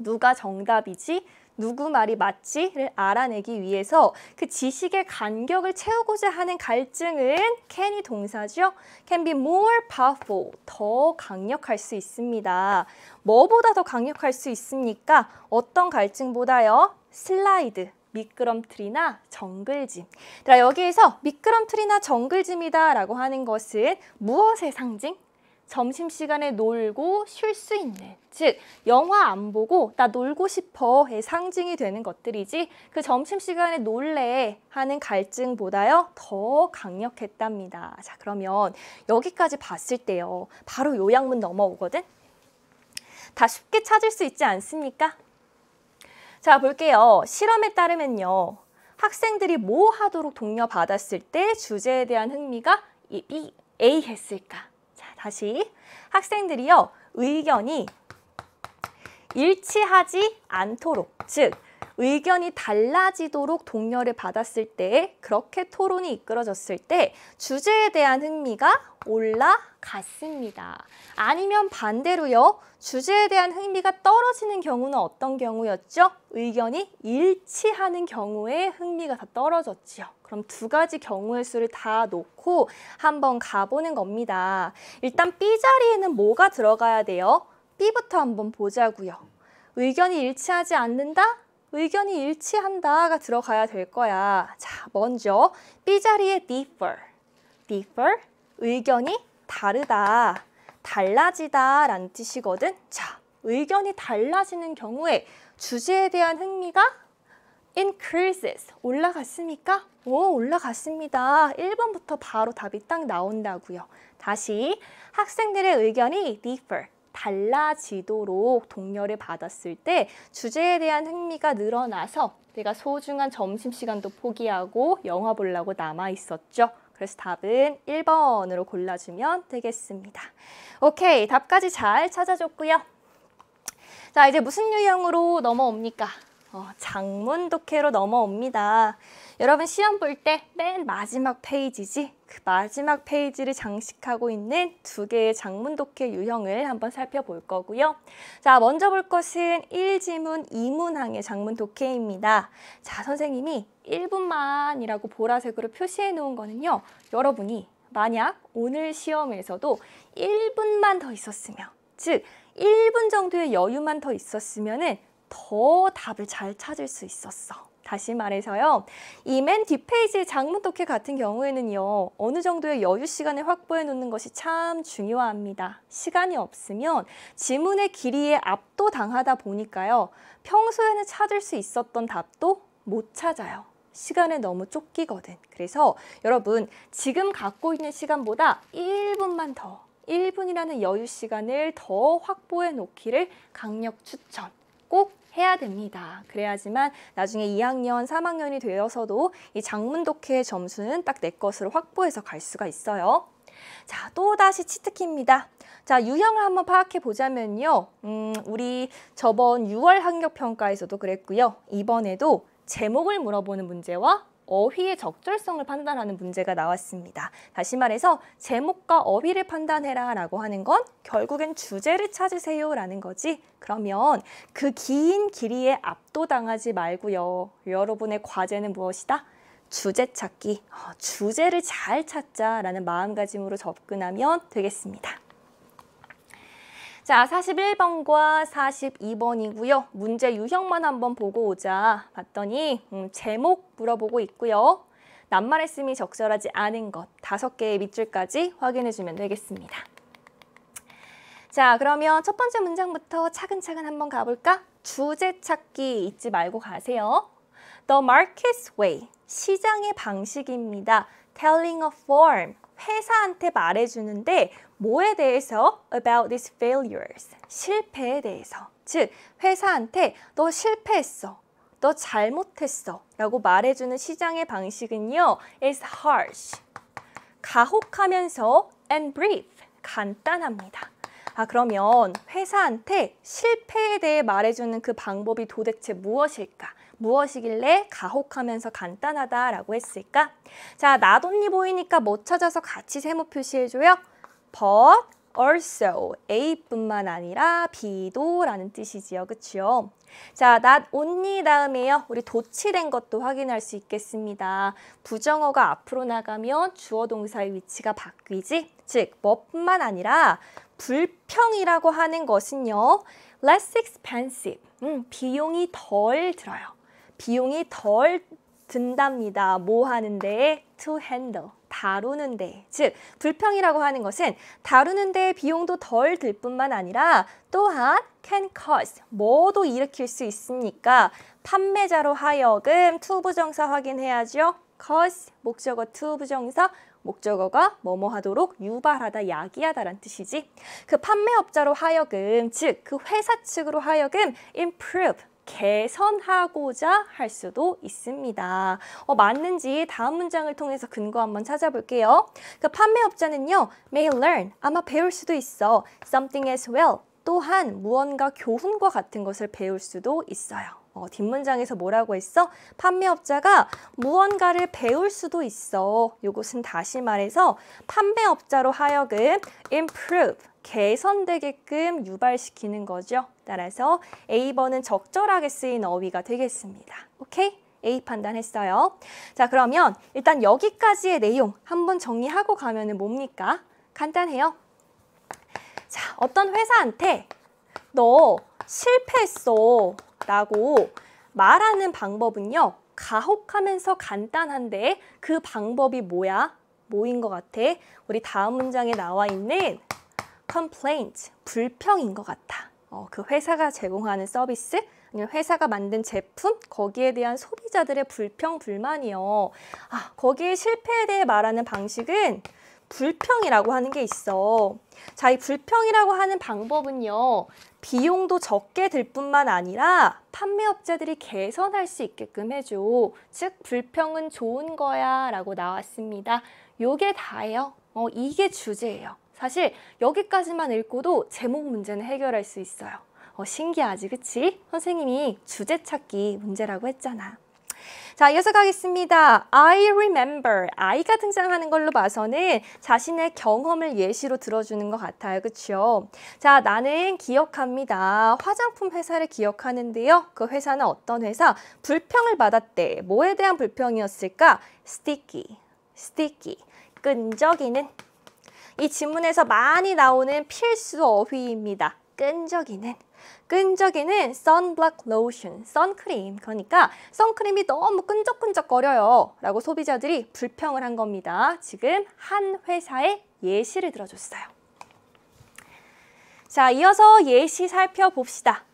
누가 정답이지? 누구 말이 맞지를 알아내기 위해서 그 지식의 간격을 채우고자 하는 갈증은 can이 동사죠. can be more powerful, 더 강력할 수 있습니다. 뭐보다 더 강력할 수 있습니까? 어떤 갈증보다요? 슬라이드, 미끄럼틀이나 정글짐. 자, 여기에서 미끄럼틀이나 정글짐이다 라고 하는 것은 무엇의 상징? 점심시간에 놀고 쉴 수 있는 즉 영화 안 보고 나 놀고 싶어의 상징이 되는 것들이지 그 점심시간에 놀래 하는 갈증보다요 더 강력했답니다. 자 그러면 여기까지 봤을 때요 바로 요약문 넘어오거든 다 쉽게 찾을 수 있지 않습니까? 자 볼게요 실험에 따르면요 학생들이 뭐 하도록 독려받았을 때 주제에 대한 흥미가 이, 이 A 했을까 다시 학생들이요 의견이 일치하지 않도록 즉 의견이 달라지도록 동료를 받았을 때 그렇게 토론이 이끌어졌을 때 주제에 대한 흥미가 올라갔습니다. 아니면 반대로요. 주제에 대한 흥미가 떨어지는 경우는 어떤 경우였죠? 의견이 일치하는 경우에 흥미가 다 떨어졌지요. 그럼 두 가지 경우의 수를 다 놓고 한번 가보는 겁니다. 일단 B 자리에는 뭐가 들어가야 돼요? B부터 한번 보자고요. 의견이 일치하지 않는다? 의견이 일치한다가 들어가야 될 거야. 자, 먼저 B 자리에 differ. differ, 의견이 다르다, 달라지다 라는 뜻이거든. 자, 의견이 달라지는 경우에 주제에 대한 흥미가 increases, 올라갔습니까? 오, 올라갔습니다. 1번부터 바로 답이 딱 나온다고요. 다시 학생들의 의견이 differ, 달라지도록 동료를 받았을 때 주제에 대한 흥미가 늘어나서 내가 소중한 점심시간도 포기하고 영화 보려고 남아있었죠. 그래서 답은 1번으로 골라주면 되겠습니다. 오케이, 답까지 잘 찾아줬고요. 자, 이제 무슨 유형으로 넘어옵니까? 어, 장문 독해로 넘어옵니다. 여러분 시험 볼 때 맨 마지막 페이지지 그 마지막 페이지를 장식하고 있는 두 개의 장문 독해 유형을 한번 살펴볼 거고요. 자, 먼저 볼 것은 1지문 2문항의 장문 독해입니다. 자, 선생님이 1분만이라고 보라색으로 표시해 놓은 거는요. 여러분이 만약 오늘 시험에서도 1분만 더 있었으면 즉 1분 정도의 여유만 더 있었으면 은더 답을 잘 찾을 수 있었어. 다시 말해서요. 이 맨 뒷페이지의 장문 독해 같은 경우에는요. 어느 정도의 여유 시간을 확보해 놓는 것이 참 중요합니다. 시간이 없으면 지문의 길이에 압도당하다 보니까요. 평소에는 찾을 수 있었던 답도 못 찾아요. 시간에 너무 쫓기거든. 그래서 여러분 지금 갖고 있는 시간보다 1분만 더 1분이라는 여유 시간을 더 확보해 놓기를 강력 추천. 꼭 해야 됩니다. 그래야지만 나중에 2학년, 3학년이 되어서도 이 장문 독해 의 점수는 딱 내 것으로 확보해서 갈 수가 있어요. 자, 또다시 치트키입니다. 자, 유형을 한번 파악해 보자면요. 음, 우리 저번 6월 학력평가에서도 그랬고요. 이번에도 제목을 물어보는 문제와 어휘의 적절성을 판단하는 문제가 나왔습니다. 다시 말해서 제목과 어휘를 판단해라 라고 하는 건 결국엔 주제를 찾으세요 라는 거지. 그러면 그 긴 길이에 압도당하지 말고요. 여러분의 과제는 무엇이다? 주제 찾기, 어, 주제를 잘 찾자라는 마음가짐으로 접근하면 되겠습니다. 자, 41번과 42번이고요. 문제 유형만 한번 보고 오자 봤더니 음, 제목 물어보고 있고요. 낱말의 씀이 적절하지 않은 것 다섯 개의 밑줄까지 확인해주면 되겠습니다. 자, 그러면 첫 번째 문장부터 차근차근 한번 가볼까? 주제 찾기 잊지 말고 가세요. The market's way, 시장의 방식입니다. Telling a firm, 회사한테 말해주는데 뭐에 대해서? about these failures. 실패에 대해서. 즉, 회사한테 너 실패했어. 너 잘못했어. 라고 말해주는 시장의 방식은요. is harsh. 가혹하면서 and brief. 간단합니다. 아, 그러면 회사한테 실패에 대해 말해주는 그 방법이 도대체 무엇일까? 무엇이길래 가혹하면서 간단하다라고 했을까? 자, 나돈이 보이니까 못 뭐 찾아서 같이 세모 표시해줘요? but also A뿐만 아니라 B도 라는 뜻이지요. 그치요? 자, not only 다음에요. 우리 도치된 것도 확인할 수 있겠습니다. 부정어가 앞으로 나가면 주어 동사의 위치가 바뀌지. 즉, 뭐뿐만 아니라 불평이라고 하는 것은요. less expensive. 음, 비용이 덜 들어요. 비용이 덜 든답니다. 뭐 하는데? to handle. 다루는데, 즉 불평이라고 하는 것은 다루는데 비용도 덜 들 뿐만 아니라 또한 can c a s e 뭐도 일으킬 수 있으니까 판매자로 하여금 투부정사 확인해야죠. cause, 목적어 투부정사, 목적어가 뭐뭐 하도록 유발하다, 야기하다 라는 뜻이지. 그 판매업자로 하여금, 즉 그 회사 측으로 하여금 improve, 개선하고자 할 수도 있습니다. 어, 맞는지 다음 문장을 통해서 근거 한번 찾아볼게요. 그 판매업자는요. may learn, 아마 배울 수도 있어. something as well, 또한 무언가 교훈과 같은 것을 배울 수도 있어요. 어, 뒷문장에서 뭐라고 했어? 판매업자가 무언가를 배울 수도 있어. 이것은 다시 말해서 판매업자로 하여금 improve, 개선되게끔 유발시키는 거죠. 따라서 A번은 적절하게 쓰인 어휘가 되겠습니다. 오케이? A 판단했어요. 자 그러면 일단 여기까지의 내용 한번 정리하고 가면 은 뭡니까? 간단해요. 자 어떤 회사한테 너 실패했어. 라고 말하는 방법은요. 가혹하면서 간단한데 그 방법이 뭐야? 뭐인 것 같아? 우리 다음 문장에 나와 있는 complaint, 불평인 것 같아. 어, 그 회사가 제공하는 서비스, 아니면 회사가 만든 제품, 거기에 대한 소비자들의 불평, 불만이요. 아, 거기에 실패에 대해 말하는 방식은 불평이라고 하는 게 있어. 자, 이 불평이라고 하는 방법은요. 비용도 적게 들 뿐만 아니라 판매업자들이 개선할 수 있게끔 해줘. 즉, 불평은 좋은 거야 라고 나왔습니다. 요게 다예요. 어, 이게 주제예요. 사실 여기까지만 읽고도 제목 문제는 해결할 수 있어요. 어, 신기하지, 그치? 선생님이 주제 찾기 문제라고 했잖아. 자, 이어서 가겠습니다. I remember. I가 등장하는 걸로 봐서는 자신의 경험을 예시로 들어주는 것 같아요. 그렇죠? 자, 나는 기억합니다. 화장품 회사를 기억하는데요. 그 회사는 어떤 회사? 불평을 받았대. 뭐에 대한 불평이었을까? sticky, sticky. 끈적이는. 이질문에서 많이 나오는 필수 어휘입니다. 끈적이는. 끈적이는 sunblock lotion, 선크림. 그러니까 선크림이 너무 끈적끈적거려요. 라고 소비자들이 불평을 한 겁니다. 지금 한 회사의 예시를 들어줬어요. 자, 이어서 예시 살펴봅시다.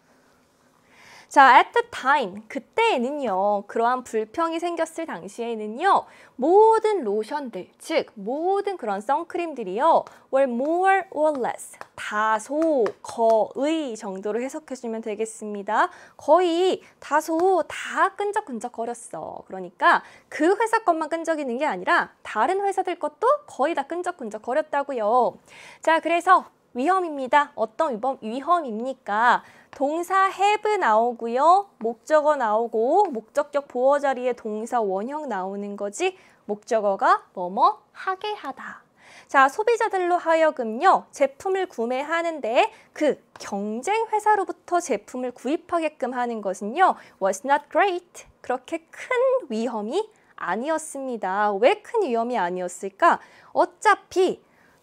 자, at the time, 그때에는요, 그러한 불평이 생겼을 당시에는요, 모든 로션들, 즉 모든 그런 선크림들이요, were more or less, 다소, 거의 정도로 해석해주면 되겠습니다. 거의 다소 다 끈적끈적거렸어. 그러니까 그 회사 것만 끈적이는 게 아니라 다른 회사들 것도 거의 다 끈적끈적거렸다고요. 자, 그래서 위험입니다. 어떤 위험, 위험입니까? 동사 have 나오고요. 목적어 나오고 목적격 보어 자리에 동사 원형 나오는 거지 목적어가 뭐뭐 하게 하다. 자, 소비자들로 하여금요. 제품을 구매하는데 그 경쟁 회사로부터 제품을 구입하게끔 하는 것은요. was not great. 그렇게 큰 위험이 아니었습니다. 왜 큰 위험이 아니었을까? 어차피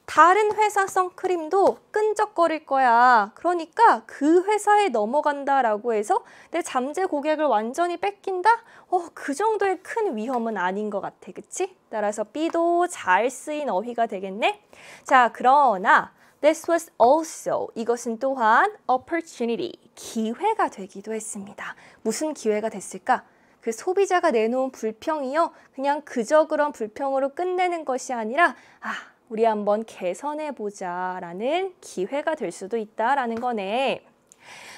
다른 회사 선크림도 끈적거릴 거야. 그러니까 그 회사에 넘어간다라고 해서 내 잠재 고객을 완전히 뺏긴다? 어, 그 정도의 큰 위험은 아닌 것 같아. 그치? 따라서 B도 잘 쓰인 어휘가 되겠네. 자, 그러나 This was also, 이것은 또한 opportunity, 기회가 되기도 했습니다. 무슨 기회가 됐을까? 그 소비자가 내놓은 불평이요. 그냥 그저 그런 불평으로 끝내는 것이 아니라 아, 우리 한번 개선해 보자라는 기회가 될 수도 있다라는 거네.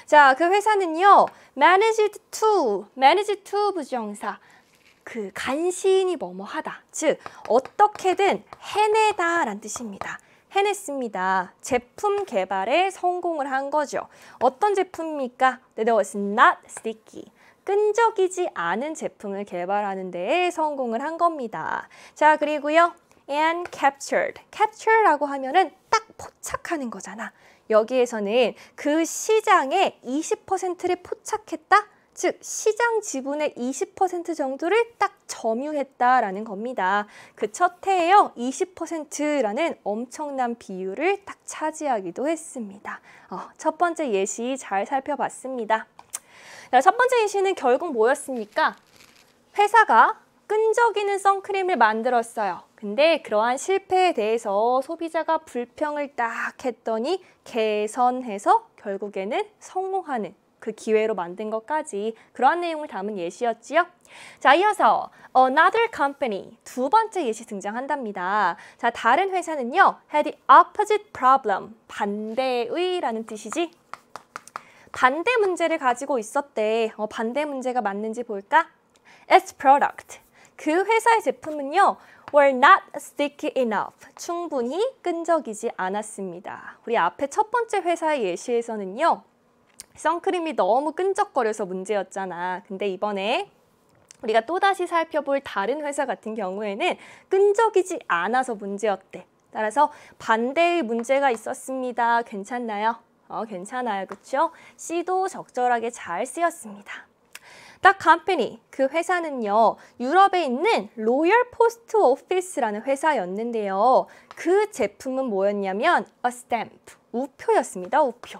자, 그 회사는요. managed to, managed to 부정사. 그 간신히 뭐뭐하다. 즉, 어떻게든 해내다 란 뜻입니다. 해냈습니다. 제품 개발에 성공을 한 거죠. 어떤 제품입니까? That was not sticky. 끈적이지 않은 제품을 개발하는 데에 성공을 한 겁니다. 자, 그리고요. and captured. capture라고 하면은 딱 포착하는 거잖아. 여기에서는 그 시장의 20%를 포착했다. 즉 시장 지분의 20% 정도를 딱 점유했다라는 겁니다. 그 첫 해에요. 20%라는 엄청난 비율을 딱 차지하기도 했습니다. 어, 첫 번째 예시 잘 살펴봤습니다. 첫 번째 예시는 결국 뭐였습니까? 회사가 끈적이는 선크림을 만들었어요. 근데 그러한 실패에 대해서 소비자가 불평을 딱 했더니 개선해서 결국에는 성공하는 그 기회로 만든 것까지 그러한 내용을 담은 예시였지요. 자, 이어서 another company 두 번째 예시 등장한답니다. 자, 다른 회사는요. had the opposite problem 반대의라는 뜻이지. 반대 문제를 가지고 있었대. 어, 반대 문제가 맞는지 볼까? Its product 그 회사의 제품은요. were not sticky enough. 충분히 끈적이지 않았습니다. 우리 앞에 첫 번째 회사의 예시에서는요. 선크림이 너무 끈적거려서 문제였잖아. 근데 이번에 우리가 또다시 살펴볼 다른 회사 같은 경우에는 끈적이지 않아서 문제였대. 따라서 반대의 문제가 있었습니다. 괜찮나요? 어, 괜찮아요. 그렇죠? C도 적절하게 잘 쓰였습니다. 딱 h e c 그 회사는요. 유럽에 있는 로열 포스트 오피스라는 회사였는데요. 그 제품은 뭐였냐면 a stamp, 우표였습니다. 우표.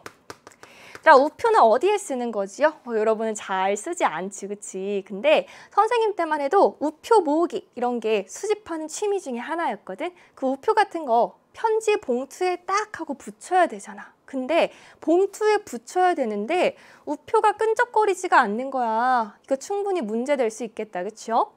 자, 우표는 어디에 쓰는 거지요? 어, 여러분은 잘 쓰지 않지, 그치? 근데 선생님 때만 해도 우표 모으기 이런 게 수집하는 취미 중에 하나였거든? 그 우표 같은 거 편지 봉투에 딱 하고 붙여야 되잖아. 근데 봉투에 붙여야 되는데 우표가 끈적거리지가 않는 거야. 이거 충분히 문제될 수 있겠다. 그렇죠?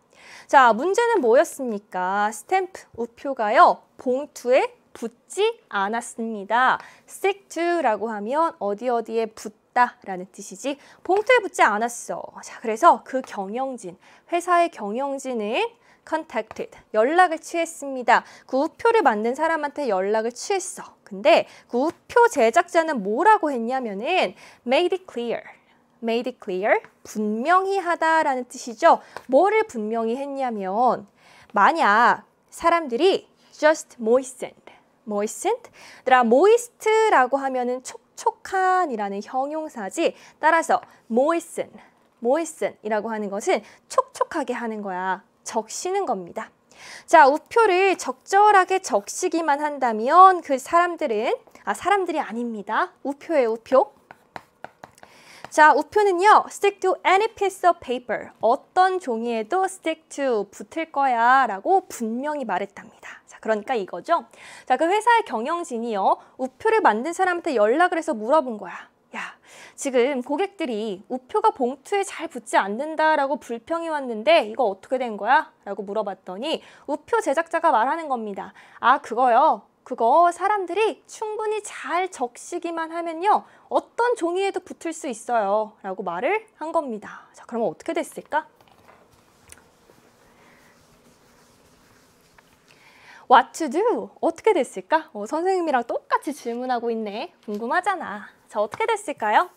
자, 문제는 뭐였습니까? 스탬프, 우표가요. 봉투에 붙지 않았습니다. stick to라고 하면 어디 어디에 붙다 라는 뜻이지 봉투에 붙지 않았어. 자, 그래서 그 경영진, 회사의 경영진은 contacted. 연락을 취했습니다. 구 그 우표를 만든 사람한테 연락을 취했어. 근데 구 그 우표 제작자는 뭐라고 했냐면은 made it clear. made it clear. 분명히 하다라는 뜻이죠. 뭐를 분명히 했냐면 만약 사람들이 just moistened. moistened. moist라고 하면은 촉촉한이라는 형용사지. 따라서 moisten. moisten이라고 하는 것은 촉촉하게 하는 거야. 적시는 겁니다. 자, 우표를 적절하게 적시기만 한다면 그 사람들은 아 사람들이 아닙니다. 우표의 우표. 자, 우표는요. stick to any piece of paper. 어떤 종이에도 stick to 붙을 거야 라고 분명히 말했답니다. 자, 그러니까 이거죠. 자, 그 회사의 경영진이요. 우표를 만든 사람한테 연락을 해서 물어본 거야. 야, 지금 고객들이 우표가 봉투에 잘 붙지 않는다라고 불평이 왔는데 이거 어떻게 된 거야? 라고 물어봤더니 우표 제작자가 말하는 겁니다. 아, 그거요. 그거 사람들이 충분히 잘 적시기만 하면요. 어떤 종이에도 붙을 수 있어요. 라고 말을 한 겁니다. 자, 그러면 어떻게 됐을까? What to do? 어떻게 됐을까? 어, 선생님이랑 똑같이 질문하고 있네. 궁금하잖아. 자, 어떻게 됐을까요?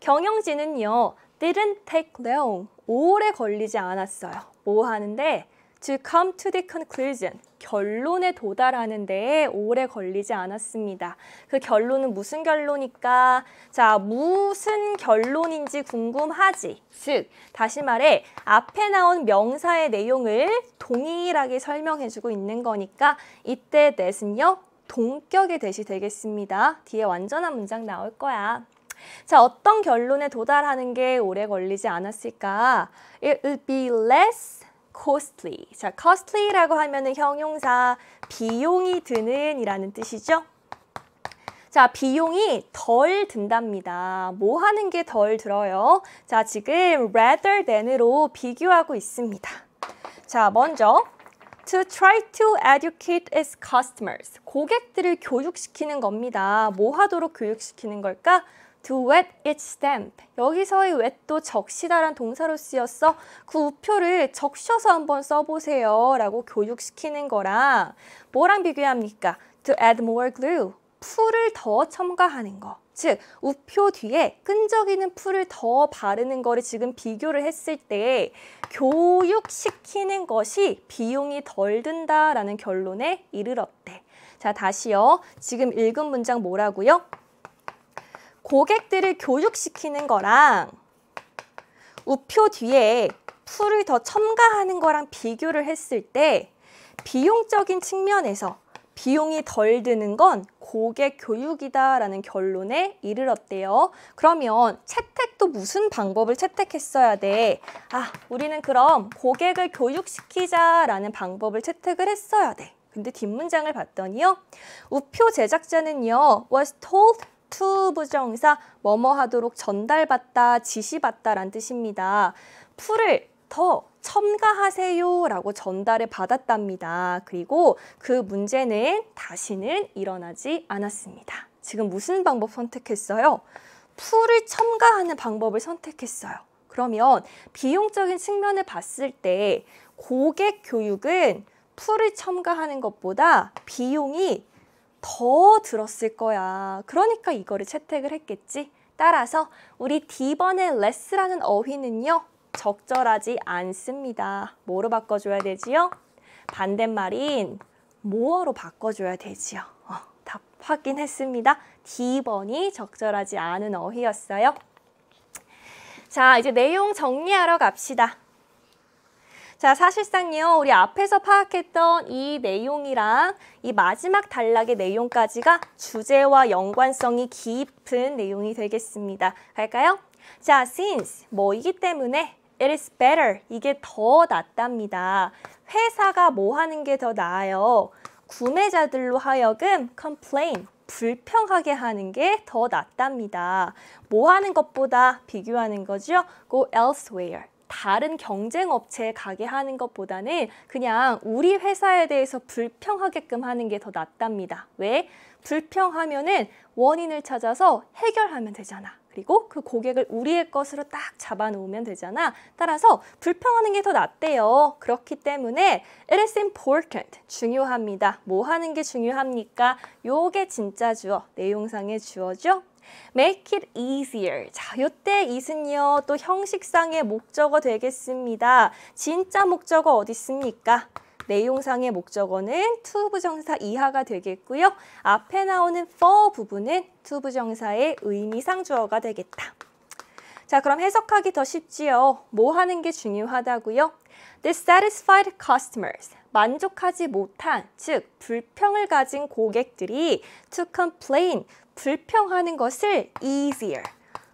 경영진은요, didn't take long. 오래 걸리지 않았어요. 뭐 하는데? to come to the conclusion. 결론에 도달하는 데에 오래 걸리지 않았습니다. 그 결론은 무슨 결론일까? 자, 무슨 결론인지 궁금하지. 즉, 다시 말해 앞에 나온 명사의 내용을 동일하게 설명해주고 있는 거니까 이때 넷은요 동격의 대시 되겠습니다. 뒤에 완전한 문장 나올 거야. 자, 어떤 결론에 도달하는 게 오래 걸리지 않았을까? It would be less costly. 자, costly라고 하면은 형용사 비용이 드는 이라는 뜻이죠. 자, 비용이 덜 든답니다. 뭐 하는 게 덜 들어요? 자, 지금 rather than으로 비교하고 있습니다. 자, 먼저 to try to educate its customers. 고객들을 교육시키는 겁니다. 뭐 하도록 교육시키는 걸까? to wet its stamp. 여기서의 wet도 적시다란 동사로 쓰였어. 그 우표를 적셔서 한번 써보세요. 라고 교육시키는 거랑 뭐랑 비교합니까? to add more glue. 풀을 더 첨가하는 거. 즉, 우표 뒤에 끈적이는 풀을 더 바르는 거를 지금 비교를 했을 때 교육시키는 것이 비용이 덜 든다라는 결론에 이르렀대. 자, 다시요. 지금 읽은 문장 뭐라고요? 고객들을 교육시키는 거랑 우표 뒤에 풀을 더 첨가하는 거랑 비교를 했을 때 비용적인 측면에서 비용이 덜 드는 건 고객 교육이다라는 결론에 이르렀대요. 그러면 채택도 무슨 방법을 채택했어야 돼? 아, 우리는 그럼 고객을 교육시키자라는 방법을 채택을 했어야 돼. 근데 뒷문장을 봤더니요. 우표 제작자는요. was told to 부정사 뭐뭐 하도록 전달받다, 지시받다란 뜻입니다. 풀을 더 첨가하세요 라고 전달을 받았답니다. 그리고 그 문제는 다시는 일어나지 않았습니다. 지금 무슨 방법 선택했어요? 풀을 첨가하는 방법을 선택했어요. 그러면 비용적인 측면을 봤을 때 고객 교육은 풀을 첨가하는 것보다 비용이 더 들었을 거야. 그러니까 이거를 채택을 했겠지. 따라서 우리 D번의 less라는 어휘는요. 적절하지 않습니다. 뭐로 바꿔줘야 되지요? 반대말인 모어로 바꿔줘야 되지요. 어, 답 확인했습니다. D번이 적절하지 않은 어휘였어요. 자, 이제 내용 정리하러 갑시다. 자, 사실상요, 우리 앞에서 파악했던 이 내용이랑 이 마지막 단락의 내용까지가 주제와 연관성이 깊은 내용이 되겠습니다. 갈까요? 자, since, 뭐이기 때문에 It is better. 이게 더 낫답니다. 회사가 뭐 하는 게 더 나아요. 구매자들로 하여금 complain, 불평하게 하는 게 더 낫답니다. 뭐 하는 것보다 비교하는 거죠. go elsewhere. 다른 경쟁 업체에 가게 하는 것보다는 그냥 우리 회사에 대해서 불평하게끔 하는 게 더 낫답니다. 왜? 불평하면은 원인을 찾아서 해결하면 되잖아. 그리고 그 고객을 우리의 것으로 딱 잡아놓으면 되잖아. 따라서 불평하는 게 더 낫대요. 그렇기 때문에 it is important, 중요합니다. 뭐 하는 게 중요합니까? 요게 진짜 주어, 내용상의 주어죠. make it easier. 자, 요때 is는요, 또 형식상의 목적어 되겠습니다. 진짜 목적어 어디 있습니까? 내용상의 목적어는 to 부정사 이하가 되겠고요. 앞에 나오는 for 부분은 to 부정사의 의미상 주어가 되겠다. 자, 그럼 해석하기 더 쉽지요. 뭐 하는 게 중요하다고요? The satisfied customers 만족하지 못한, 즉 불평을 가진 고객들이 to complain, 불평하는 것을 easier,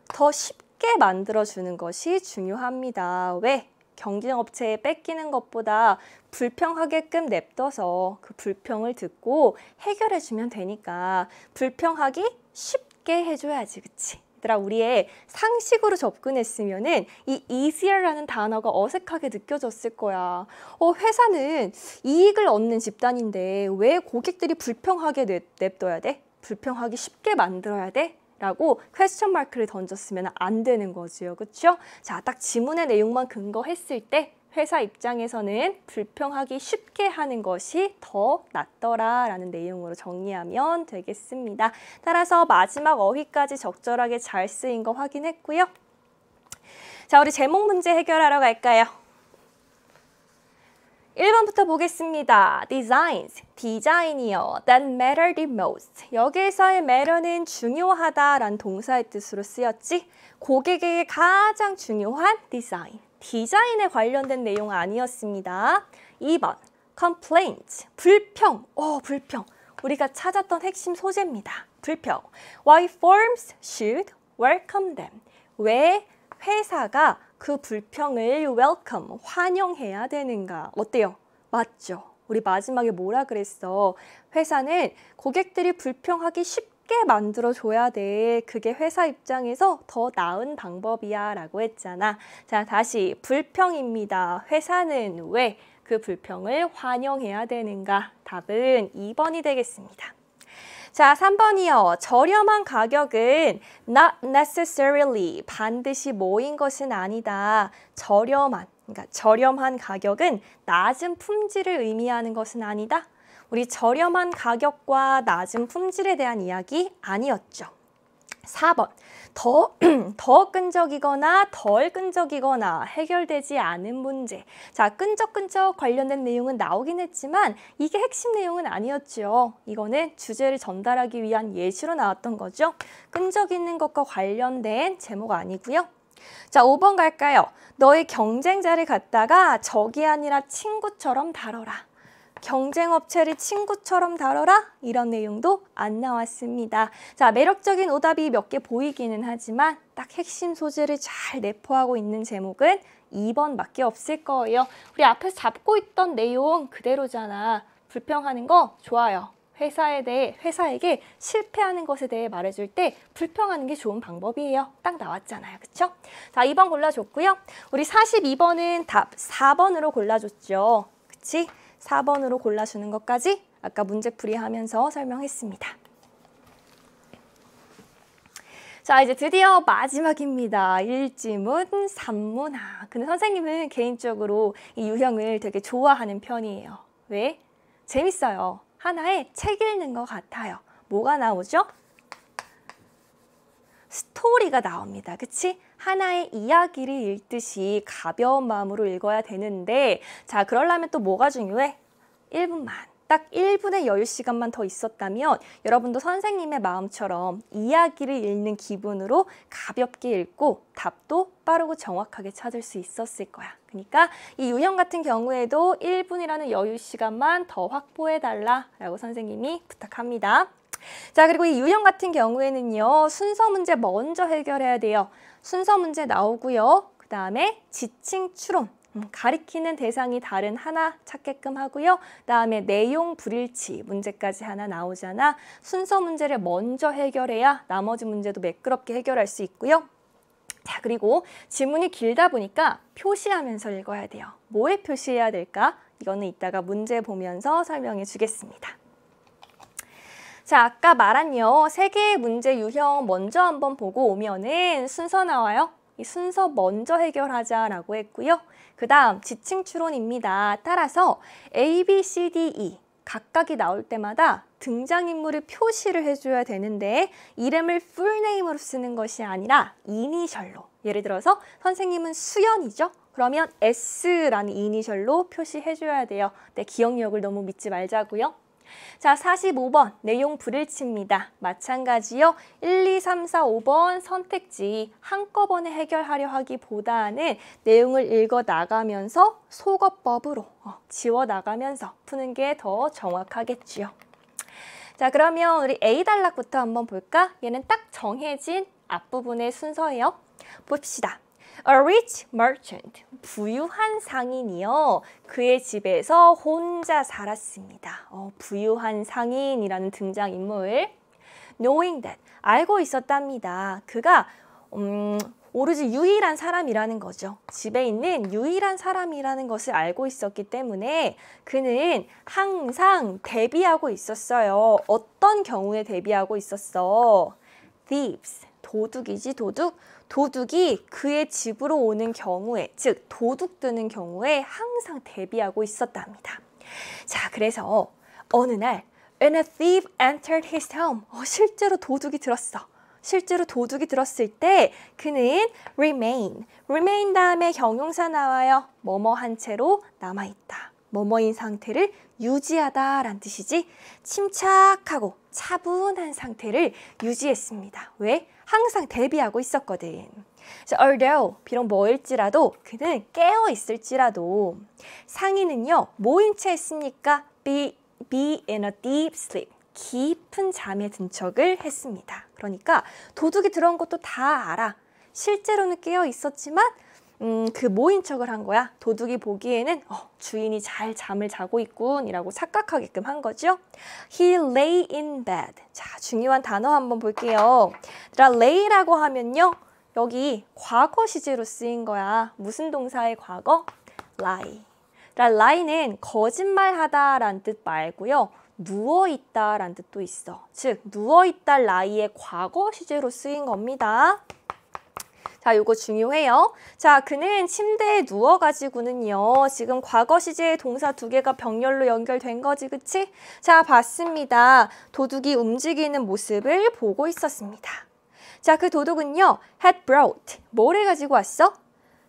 더 쉽게 만들어주는 것이 중요합니다. 왜? 경쟁업체에 뺏기는 것보다 불평하게끔 냅둬서 그 불평을 듣고 해결해주면 되니까 불평하기 쉽게 해줘야지, 그치? 들아 우리의 상식으로 접근했으면은 이 easier라는 단어가 어색하게 느껴졌을 거야. 어, 회사는 이익을 얻는 집단인데 왜 고객들이 불평하게 냅둬야 돼? 불평하기 쉽게 만들어야 돼? 라고 퀘스천 마크를 던졌으면 안 되는 거지요. 그쵸 자, 딱 지문의 내용만 근거했을 때 회사 입장에서는 불평하기 쉽게 하는 것이 더 낫더라 라는 내용으로 정리하면 되겠습니다. 따라서 마지막 어휘까지 적절하게 잘 쓰인 거 확인했고요. 자, 우리 제목 문제 해결하러 갈까요? 1번부터 보겠습니다. designs, 디자인이요. that matter the most. 여기서의 에 matter는 중요하다 라는 동사의 뜻으로 쓰였지 고객에게 가장 중요한 디자인. 디자인에 관련된 내용 아니었습니다. 2번 complaint, 불평, 어, 불평. 우리가 찾았던 핵심 소재입니다. 불평. Why firms should welcome them. 왜 회사가 그 불평을 welcome, 환영해야 되는가. 어때요? 맞죠? 우리 마지막에 뭐라 그랬어? 회사는 고객들이 불평하기 쉽게 쉽게 만들어줘야 돼. 그게 회사 입장에서 더 나은 방법이야 라고 했잖아. 자, 다시 불평입니다. 회사는 왜 그 불평을 환영해야 되는가? 답은 2번이 되겠습니다. 자, 3번이요. 저렴한 가격은 not necessarily 반드시 모인 것은 아니다. 저렴한, 그러니까 저렴한 가격은 낮은 품질을 의미하는 것은 아니다. 우리 저렴한 가격과 낮은 품질에 대한 이야기 아니었죠. 4번 더, 더 끈적이거나 덜 끈적이거나 해결되지 않은 문제 자 끈적끈적 관련된 내용은 나오긴 했지만 이게 핵심 내용은 아니었지요 이거는 주제를 전달하기 위한 예시로 나왔던 거죠 끈적이는 것과 관련된 제목 아니고요 자, 5번 갈까요? 너의 경쟁자를 갖다가 적이 아니라 친구처럼 다뤄라. 경쟁업체를 친구처럼 다뤄라 이런 내용도 안 나왔습니다. 자 매력적인 오답이 몇 개 보이기는 하지만 딱 핵심 소재를 잘 내포하고 있는 제목은 2번밖에 없을 거예요. 우리 앞에서 잡고 있던 내용 그대로잖아. 불평하는 거 좋아요. 회사에 대해 회사에게 실패하는 것에 대해 말해줄 때 불평하는 게 좋은 방법이에요. 딱 나왔잖아요. 그쵸? 자, 2번 골라줬고요. 우리 42번은 답 4번으로 골라줬죠. 그치? 4번으로 골라주는 것까지 아까 문제풀이 하면서 설명했습니다. 자 이제 드디어 마지막입니다. 일지문삼문화 근데 선생님은 개인적으로 이 유형을 되게 좋아하는 편이에요. 왜? 재밌어요. 하나의 책 읽는 것 같아요. 뭐가 나오죠? 스토리가 나옵니다. 그치? 하나의 이야기를 읽듯이 가벼운 마음으로 읽어야 되는데 자, 그러려면 또 뭐가 중요해? 1분만. 딱 1분의 여유 시간만 더 있었다면 여러분도 선생님의 마음처럼 이야기를 읽는 기분으로 가볍게 읽고 답도 빠르고 정확하게 찾을 수 있었을 거야. 그러니까 이 유형 같은 경우에도 1분이라는 여유 시간만 더 확보해달라 라고 선생님이 부탁합니다. 자 그리고 이 유형 같은 경우에는요 순서 문제 먼저 해결해야 돼요 순서 문제 나오고요. 그 다음에 지칭 추론. 음, 가리키는 대상이 다른 하나 찾게끔 하고요. 다음에 내용 불일치 문제까지 하나 나오잖아. 순서 문제를 먼저 해결해야 나머지 문제도 매끄럽게 해결할 수 있고요. 자, 그리고 지문이 길다 보니까 표시하면서 읽어야 돼요. 뭐에 표시해야 될까? 이거는 이따가 문제 보면서 설명해 주겠습니다. 자, 아까 말한요. 세 개의 문제 유형 먼저 한번 보고 오면은 순서 나와요. 이 순서 먼저 해결하자라고 했고요. 그 다음 지칭 추론입니다. 따라서 A, B, C, D, E 각각이 나올 때마다 등장인물을 표시를 해줘야 되는데 이름을 풀네임으로 쓰는 것이 아니라 이니셜로 예를 들어서 선생님은 수연이죠. 그러면 S라는 이니셜로 표시해줘야 돼요. 내 네, 기억력을 너무 믿지 말자고요. 자, 45번 내용 불일치입니다. 마찬가지요. 1, 2, 3, 4, 5번 선택지 한꺼번에 해결하려 하기보다는 내용을 읽어 나가면서 소거법으로 어, 지워 나가면서 푸는 게 더 정확하겠지요. 자, 그러면 우리 A 단락부터 한번 볼까? 얘는 딱 정해진 앞부분의 순서예요. 봅시다. A rich merchant, 부유한 상인이요. 그의 집에서 혼자 살았습니다. 어, 부유한 상인이라는 등장인물. Knowing that, 알고 있었답니다. 그가 음, 오로지 유일한 사람이라는 거죠. 집에 있는 유일한 사람이라는 것을 알고 있었기 때문에 그는 항상 대비하고 있었어요. 어떤 경우에 대비하고 있었어? Thieves, 도둑이지 도둑. 도둑이 그의 집으로 오는 경우에, 즉도둑되는 경우에 항상 대비하고 있었답니다. 자, 그래서 어느 날 When a thief entered his home, 어, 실제로 도둑이 들었어. 실제로 도둑이 들었을 때 그는 remain, remain 다음에 형용사 나와요. 뭐뭐한 채로 남아있다. 뭐뭐인 상태를 유지하다 라는 뜻이지 침착하고 차분한 상태를 유지했습니다. 왜? 항상 대비하고 있었거든. although 비록 뭐일지라도 그는 깨어 있을지라도 상인은요 모인 채 있으니까 be be in a deep sleep 깊은 잠에 든 척을 했습니다. 그러니까 도둑이 들어온 것도 다 알아. 실제로는 깨어 있었지만 음, 그 모인 척을 한 거야. 도둑이 보기에는 어, 주인이 잘 잠을 자고 있군이라고 착각하게끔 한 거죠. He lay in bed. 자, 중요한 단어 한번 볼게요. 얘들 lay라고 하면요. 여기 과거 시제로 쓰인 거야. 무슨 동사의 과거? lie. 얘들 lie는 거짓말하다 라는 뜻 말고요. 누워있다 라는 뜻도 있어. 즉, 누워있다 lie의 과거 시제로 쓰인 겁니다. 자, 요거 중요해요. 자, 그는 침대에 누워가지고는요. 지금 과거 시제의 동사 두 개가 병렬로 연결된 거지, 그치? 자, 봤습니다. 도둑이 움직이는 모습을 보고 있었습니다. 자, 그 도둑은요. had brought. 뭐를 가지고 왔어?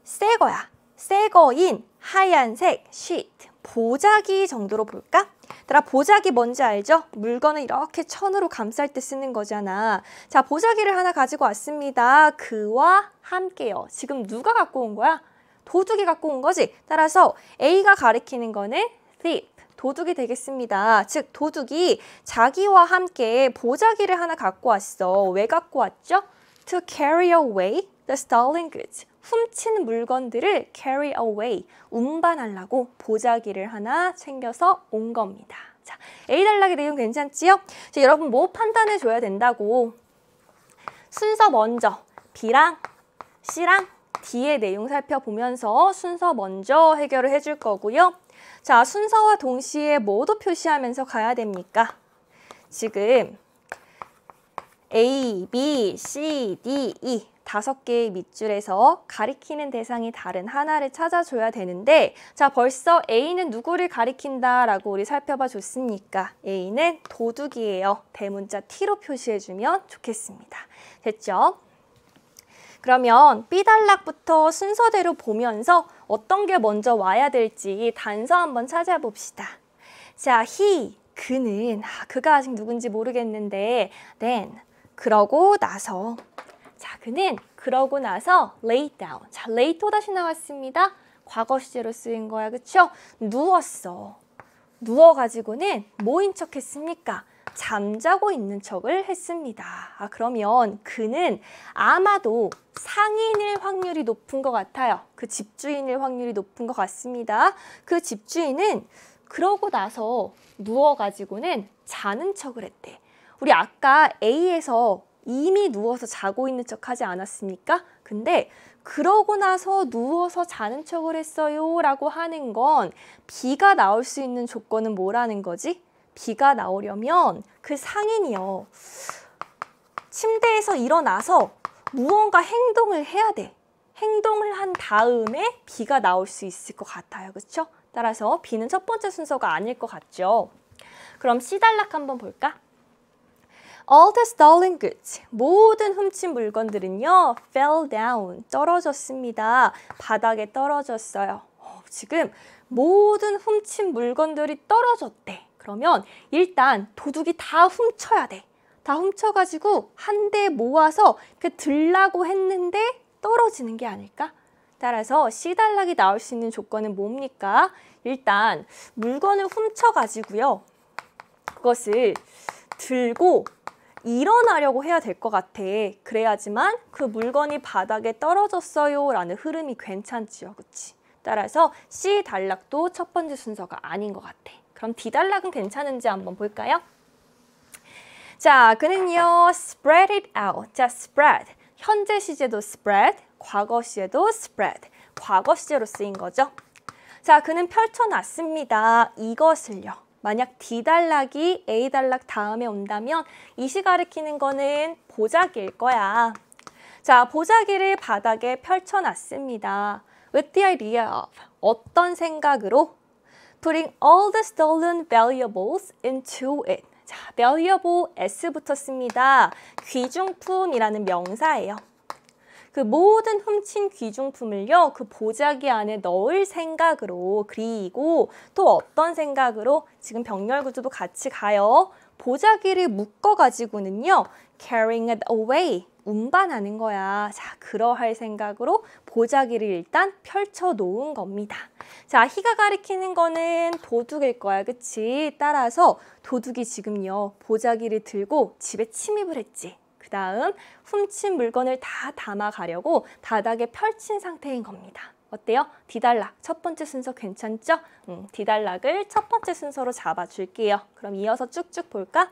새 거야. 새 거인 하얀색 sheet. 보자기 정도로 볼까? 따라 보자기 뭔지 알죠? 물건을 이렇게 천으로 감쌀 때 쓰는 거잖아. 자, 보자기를 하나 가지고 왔습니다. 그와 함께요. 지금 누가 갖고 온 거야? 도둑이 갖고 온 거지. 따라서 A가 가리키는 거는 thief. 도둑이 되겠습니다. 즉 도둑이 자기와 함께 보자기를 하나 갖고 왔어. 왜 갖고 왔죠? To carry away the stolen goods. 훔친 물건들을 carry away, 운반하려고 보자기를 하나 챙겨서 온 겁니다. 자, A 단락의 내용 괜찮지요? 자, 여러분 뭐 판단해 줘야 된다고 순서 먼저 B랑 C랑 D의 내용 살펴보면서 순서 먼저 해결을 해줄 거고요. 자, 순서와 동시에 모두 표시하면서 가야 됩니까? 지금 A, B, C, D, E 다섯 개의 밑줄에서 가리키는 대상이 다른 하나를 찾아줘야 되는데 자 벌써 A는 누구를 가리킨다라고 우리 살펴봐 줬으니까 A는 도둑이에요. 대문자 T로 표시해주면 좋겠습니다. 됐죠? 그러면 삐달락부터 순서대로 보면서 어떤 게 먼저 와야 될지 단서 한번 찾아봅시다. 자, he, 그는, 아, 그가 아직 누군지 모르겠는데, then, 그러고 나서, 자, 그는 그러고 나서 lay down. 자, lay 또 다시 나왔습니다. 과거 시제로 쓰인 거야, 그쵸? 누웠어. 누워가지고는 뭐인 척 했습니까? 잠자고 있는 척을 했습니다. 아, 그러면 그는 아마도 상인일 확률이 높은 것 같아요. 그 집주인일 확률이 높은 것 같습니다. 그 집주인은 그러고 나서 누워가지고는 자는 척을 했대. 우리 아까 A에서 이미 누워서 자고 있는 척 하지 않았습니까? 근데 그러고 나서 누워서 자는 척을 했어요 라고 하는 건 비가 나올 수 있는 조건은 뭐라는 거지? 비가 나오려면 그 상인이요. 침대에서 일어나서 무언가 행동을 해야 돼. 행동을 한 다음에 비가 나올 수 있을 것 같아요. 그렇죠? 따라서 비는 첫 번째 순서가 아닐 것 같죠. 그럼 시달락 한번 볼까? All the stolen goods, 모든 훔친 물건들은요, fell down, 떨어졌습니다. 바닥에 떨어졌어요. 어, 지금 모든 훔친 물건들이 떨어졌대. 그러면 일단 도둑이 다 훔쳐야 돼. 다 훔쳐가지고 한 대 모아서 그 들라고 했는데 떨어지는 게 아닐까? 따라서 시달락이 나올 수 있는 조건은 뭡니까? 일단 물건을 훔쳐가지고요. 그것을 들고 일어나려고 해야 될 것 같아. 그래야지만 그 물건이 바닥에 떨어졌어요 라는 흐름이 괜찮지요. 그치? 따라서 C 단락도 첫 번째 순서가 아닌 것 같아. 그럼 D 단락은 괜찮은지 한번 볼까요? 자, 그는요. spread it out. 자, spread. 현재 시제도 spread, 과거 시제도 spread. 과거 시제로 쓰인 거죠. 자, 그는 펼쳐놨습니다. 이것을요. 만약 D단락이 A단락 다음에 온다면 이시 가리키는 거는 보자기일 거야. 자, 보자기를 바닥에 펼쳐놨습니다. With the idea of 어떤 생각으로? Putting all the stolen valuables into it. 자, valuable S부터 씁니다. 귀중품이라는 명사예요. 그 모든 훔친 귀중품을요 그 보자기 안에 넣을 생각으로 그리고 또 어떤 생각으로 지금 병렬 구조도 같이 가요. 보자기를 묶어 가지고는요 carrying it away 운반하는 거야. 자, 그러할 생각으로 보자기를 일단 펼쳐 놓은 겁니다. 자, 희가 가리키는 거는 도둑일 거야. 그치? 따라서 도둑이 지금요, 보자기를 들고 집에 침입을 했지. 다음 훔친 물건을 다 담아가려고 바닥에 펼친 상태인 겁니다. 어때요? 디달락 첫 번째 순서 괜찮죠? 음, 디달락을 첫 번째 순서로 잡아줄게요. 그럼 이어서 쭉쭉 볼까?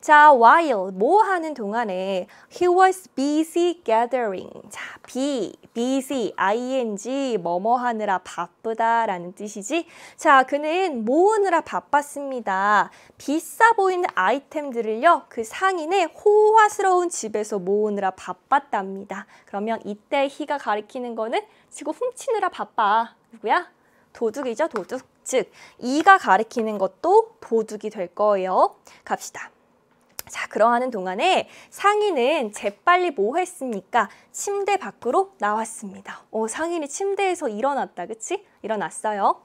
자, while 뭐 하는 동안에 he was busy gathering. 자, be, busy, ing, 뭐뭐 하느라 바쁘다라는 뜻이지. 자, 그는 모으느라 뭐 바빴습니다. 비싸 보이는 아이템들을요, 그 상인의 호화스러운 집에서 모으느라 뭐 바빴답니다. 그러면 이때 he가 가리키는 거는 지금 훔치느라 바빠. 누구야? 도둑이죠, 도둑. 즉 이가 가리키는 것도 보둑이될 거예요. 갑시다. 자, 그러하는 동안에 상인은 재빨리 뭐 했습니까? 침대 밖으로 나왔습니다. 어, 상인이 침대에서 일어났다, 그치? 일어났어요.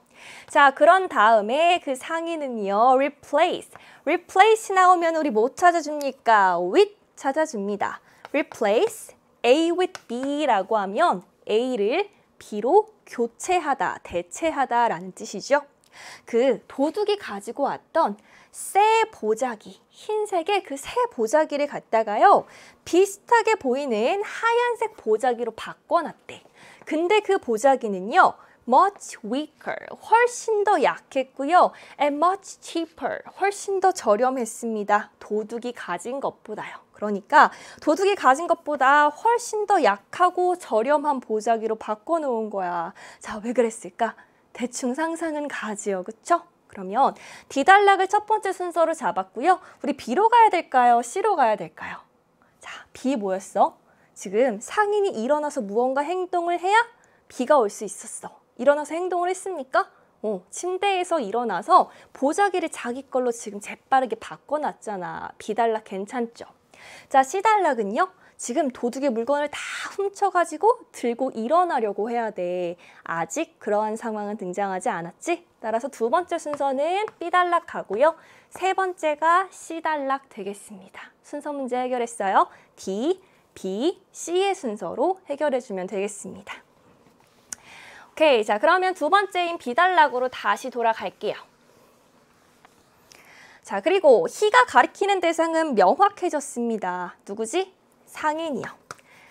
자, 그런 다음에 그 상인은요, replace. replace 나오면 우리 뭐 찾아줍니까? with 찾아줍니다. replace A with B라고 하면 A를 B로 교체하다, 대체하다라는 뜻이죠. 그 도둑이 가지고 왔던 새 보자기, 흰색의 그 새 보자기를 갖다가요. 비슷하게 보이는 하얀색 보자기로 바꿔놨대. 근데 그 보자기는요. much weaker, 훨씬 더 약했고요. and much cheaper, 훨씬 더 저렴했습니다. 도둑이 가진 것보다요. 그러니까 도둑이 가진 것보다 훨씬 더 약하고 저렴한 보자기로 바꿔놓은 거야. 자, 왜 그랬을까? 대충 상상은 가지요, 그쵸? 그러면 디달락을 첫 번째 순서로 잡았고요. 우리 B로 가야 될까요? C로 가야 될까요? 자, B 뭐였어? 지금 상인이 일어나서 무언가 행동을 해야 B가 올 수 있었어. 일어나서 행동을 했습니까? 어, 침대에서 일어나서 보자기를 자기 걸로 지금 재빠르게 바꿔놨잖아. 비달라 괜찮죠? 자, 시달락은요. 지금 도둑의 물건을 다 훔쳐가지고 들고 일어나려고 해야 돼. 아직 그러한 상황은 등장하지 않았지? 따라서 두 번째 순서는 삐달락 가고요. 세 번째가 시달락 되겠습니다. 순서 문제 해결했어요. D, B, C의 순서로 해결해주면 되겠습니다. 오케이, 자 그러면 두 번째인 비달락으로 다시 돌아갈게요. 자, 그리고 희가 가리키는 대상은 명확해졌습니다. 누구지? 상인이요.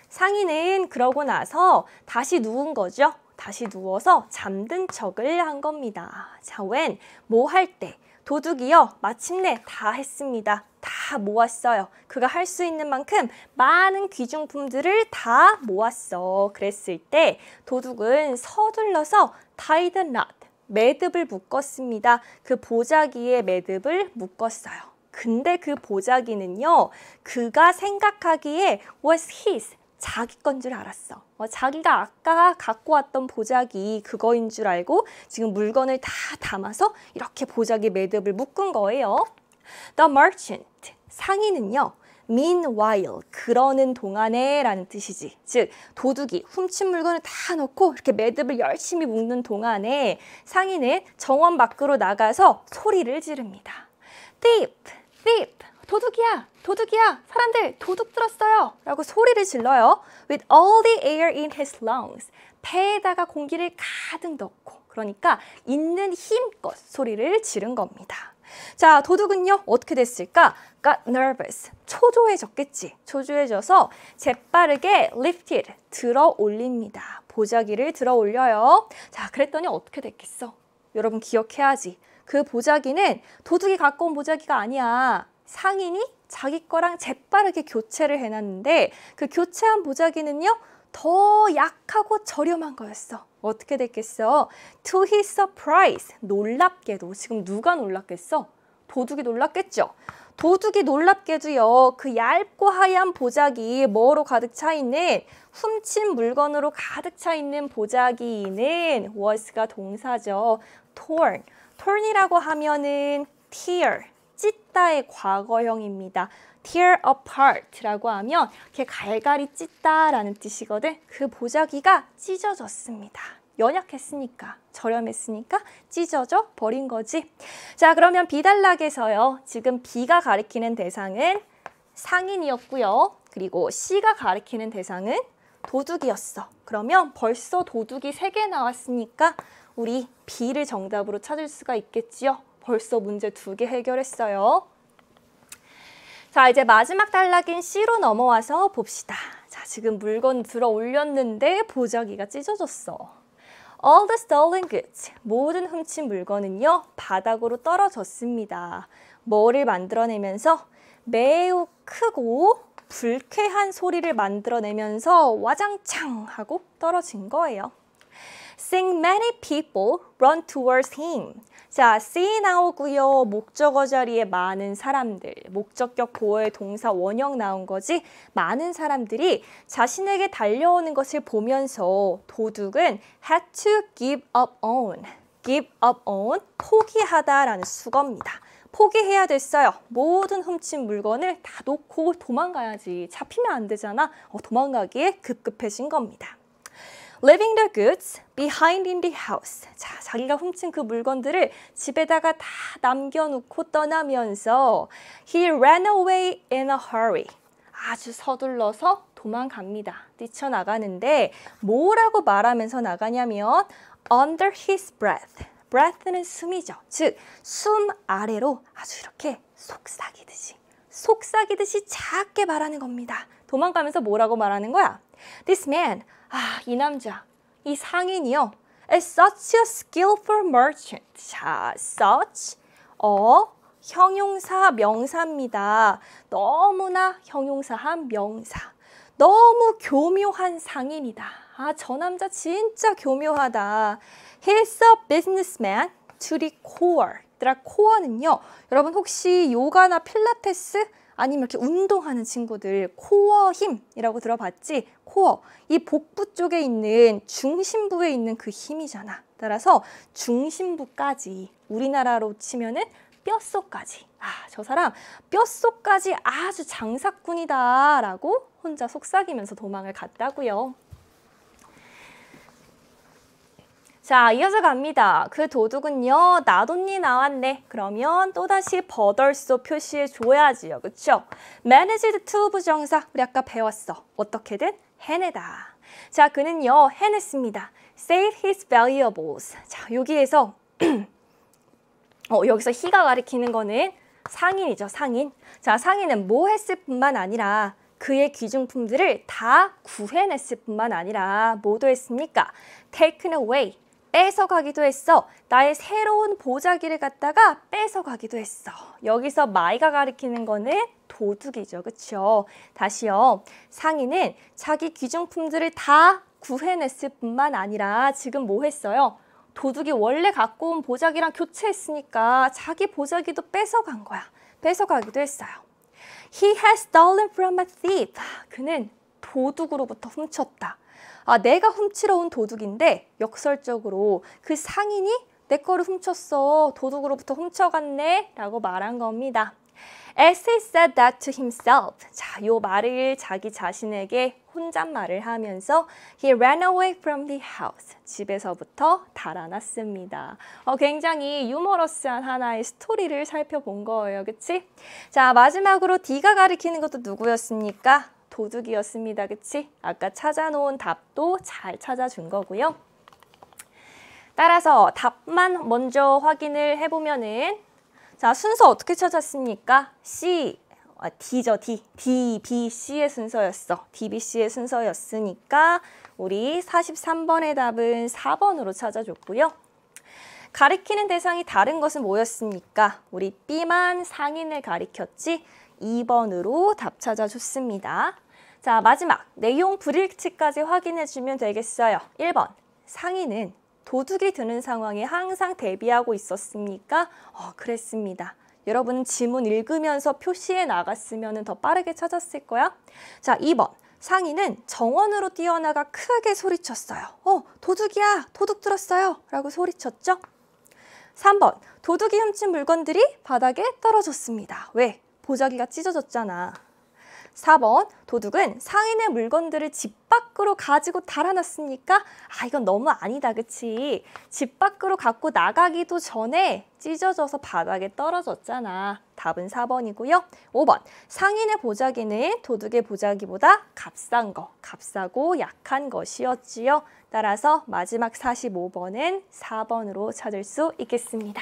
상인은 그러고 나서 다시 누운 거죠. 다시 누워서 잠든 척을 한 겁니다. 자, 웬, 뭐 할 때, 도둑이요. 마침내 다 했습니다. 다 모았어요. 그가 할 수 있는 만큼 많은 귀중품들을 다 모았어. 그랬을 때 도둑은 서둘러서 다이든 낫 매듭을 묶었습니다. 그 보자기에 매듭을 묶었어요. 근데 그 보자기는요, 그가 생각하기에 was his, 자기 건 줄 알았어. 어, 자기가 아까 갖고 왔던 보자기 그거인 줄 알고 지금 물건을 다 담아서 이렇게 보자기 매듭을 묶은 거예요. The merchant, 상인은요, meanwhile 그러는 동안에 라는 뜻이지 즉 도둑이 훔친 물건을 다 넣고 이렇게 매듭을 열심히 묶는 동안에 상인은 정원 밖으로 나가서 소리를 지릅니다 thief thief 도둑이야 도둑이야 사람들 도둑 들었어요 라고 소리를 질러요 with all the air in his lungs 배에다가 공기를 가득 넣고 그러니까 있는 힘껏 소리를 지른 겁니다 자, 도둑은요, 어떻게 됐을까? got nervous. 초조해졌겠지. 초조해져서 재빠르게 lifted. 들어 올립니다. 보자기를 들어 올려요. 자, 그랬더니 어떻게 됐겠어? 여러분 기억해야지. 그 보자기는 도둑이 갖고 온 보자기가 아니야. 상인이 자기 거랑 재빠르게 교체를 해놨는데 그 교체한 보자기는요, 더 약하고 저렴한 거였어. 어떻게 됐겠어? To his surprise, 놀랍게도 지금 누가 놀랐겠어? 도둑이 놀랐겠죠? 도둑이 놀랍게도요, 그 얇고 하얀 보자기, 뭐로 가득 차 있는, 훔친 물건으로 가득 차 있는 보자기는 was가 동사죠. torn. torn이라고 하면은 tear, 찢다의 과거형입니다. tear apart라고 하면 이렇게 갈갈이 찢다라는 뜻이거든. 그 보자기가 찢어졌습니다. 연약했으니까, 저렴했으니까 찢어져 버린 거지. 자, 그러면 비단락에서요. 지금 비가 가리키는 대상은 상인이었고요. 그리고 C가 가리키는 대상은 도둑이었어. 그러면 벌써 도둑이 세 개 나왔으니까 우리 B를 정답으로 찾을 수가 있겠지요. 벌써 문제 두 개 해결했어요. 자, 이제 마지막 단락인 C로 넘어와서 봅시다. 자, 지금 물건 들어 올렸는데 보자기가 찢어졌어. All the stolen goods, 모든 훔친 물건은요, 바닥으로 떨어졌습니다. 뭐를 만들어내면서 매우 크고 불쾌한 소리를 만들어내면서 와장창 하고 떨어진 거예요. Seeing many people run towards him. 자, see 나오고요. 목적어 자리에 많은 사람들. 목적격 보호의 동사 원형 나온 거지. 많은 사람들이 자신에게 달려오는 것을 보면서 도둑은 had to give up on. give up on 포기하다라는 수거입니다. 포기해야 됐어요. 모든 훔친 물건을 다 놓고 도망가야지. 잡히면 안 되잖아. 어, 도망가기에 급급해진 겁니다. Living the goods behind in the house. 자, 자기가 훔친 그 물건들을 집에다가 다 남겨놓고 떠나면서 he ran away in a hurry. 아주 서둘러서 도망갑니다. 뛰쳐나가는데 뭐라고 말하면서 나가냐면 under his breath. breath는 숨이죠. 즉, 숨 아래로 아주 이렇게 속삭이듯이 속삭이듯이 작게 말하는 겁니다. 도망가면서 뭐라고 말하는 거야? This man, 아, 이 남자, 이 상인이요. is such a skillful merchant. 자, such, 어, 형용사, 명사입니다. 너무나 형용사한 명사. 너무 교묘한 상인이다. 아, 저 남자 진짜 교묘하다. He's a businessman to the core. 랍드락 코어는요. 여러분 혹시 요가나 필라테스 아니면 이렇게 운동하는 친구들 코어 힘이라고 들어봤지? 코어, 이 복부 쪽에 있는 중심부에 있는 그 힘이잖아. 따라서 중심부까지 우리나라로 치면은 뼛속까지 아 저 사람 뼛속까지 아주 장사꾼이다 라고 혼자 속삭이면서 도망을 갔다고요. 자, 이어서 갑니다. 그 도둑은요, 나돈니 나왔네. 그러면 또다시 버덜소 표시해줘야지요. 그쵸? managed to 부정사. 우리 아까 배웠어. 어떻게든 해내다. 자, 그는요, 해냈습니다. save his valuables. 자, 여기에서, 어, 여기서 히가 가리키는 거는 상인이죠, 상인. 자, 상인은 뭐 했을 뿐만 아니라 그의 귀중품들을 다 구해냈을 뿐만 아니라 모두 했습니까? taken away. 뺏어가기도 했어. 나의 새로운 보자기를 갖다가 뺏어가기도 했어. 여기서 마이가 가리키는 거는 도둑이죠. 그렇죠? 다시요. 상인은 자기 귀중품들을 다 구해냈을 뿐만 아니라 지금 뭐 했어요? 도둑이 원래 갖고 온 보자기랑 교체했으니까 자기 보자기도 뺏어간 거야. 뺏어가기도 했어요. He has stolen from a thief. 그는 도둑으로부터 훔쳤다. 아, 내가 훔치러 온 도둑인데 역설적으로 그 상인이 내 거를 훔쳤어. 도둑으로부터 훔쳐갔네. 라고 말한 겁니다. As he said that to himself. 자, 요 말을 자기 자신에게 혼잣말을 하면서 he ran away from the house. 집에서부터 달아났습니다. 어, 굉장히 유머러스한 하나의 스토리를 살펴본 거예요. 그치? 자, 마지막으로 D가 가리키는 것도 누구였습니까? 도둑이었습니다. 그치? 아까 찾아놓은 답도 잘 찾아준 거고요. 따라서 답만 먼저 확인을 해보면은 자 순서 어떻게 찾았습니까? C, 아, D죠 D, D, B, C의 순서였어. D, B, C의 순서였으니까 우리 43번의 답은 4번으로 찾아줬고요. 가리키는 대상이 다른 것은 뭐였습니까? 우리 B만 상인을 가리켰지 2번으로 답 찾아줬습니다. 자, 마지막 내용 불일치까지 확인해 주면 되겠어요. 1번 상인은 도둑이 드는 상황에 항상 대비하고 있었습니까? 어, 그랬습니다. 여러분은 지문 읽으면서 표시해 나갔으면 더 빠르게 찾았을 거야. 자, 2번. 상인은 정원으로 뛰어나가 크게 소리쳤어요. 어, 도둑이야! 도둑 들었어요! 라고 소리쳤죠. 3번. 도둑이 훔친 물건들이 바닥에 떨어졌습니다. 왜? 보자기가 찢어졌잖아. 4번 도둑은 상인의 물건들을 집 밖으로 가지고 달아났으니까 아 이건 너무 아니다 그치 집 밖으로 갖고 나가기도 전에 찢어져서 바닥에 떨어졌잖아 답은 4번이고요 5번 상인의 보자기는 도둑의 보자기보다 값싼 거 값싸고 약한 것이었지요 따라서 마지막 45번은 4번으로 찾을 수 있겠습니다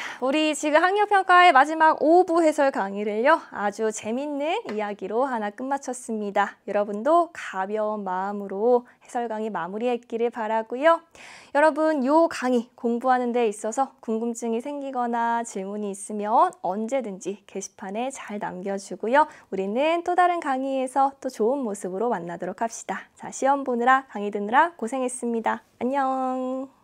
자, 우리 지금 학력평가의 마지막 5부 해설 강의를요. 아주 재밌는 이야기로 하나 끝마쳤습니다. 여러분도 가벼운 마음으로 해설 강의 마무리했기를 바라고요. 여러분 요 강의 공부하는 데 있어서 궁금증이 생기거나 질문이 있으면 언제든지 게시판에 잘 남겨주고요. 우리는 또 다른 강의에서 또 좋은 모습으로 만나도록 합시다. 자, 시험 보느라 강의 듣느라 고생했습니다. 안녕.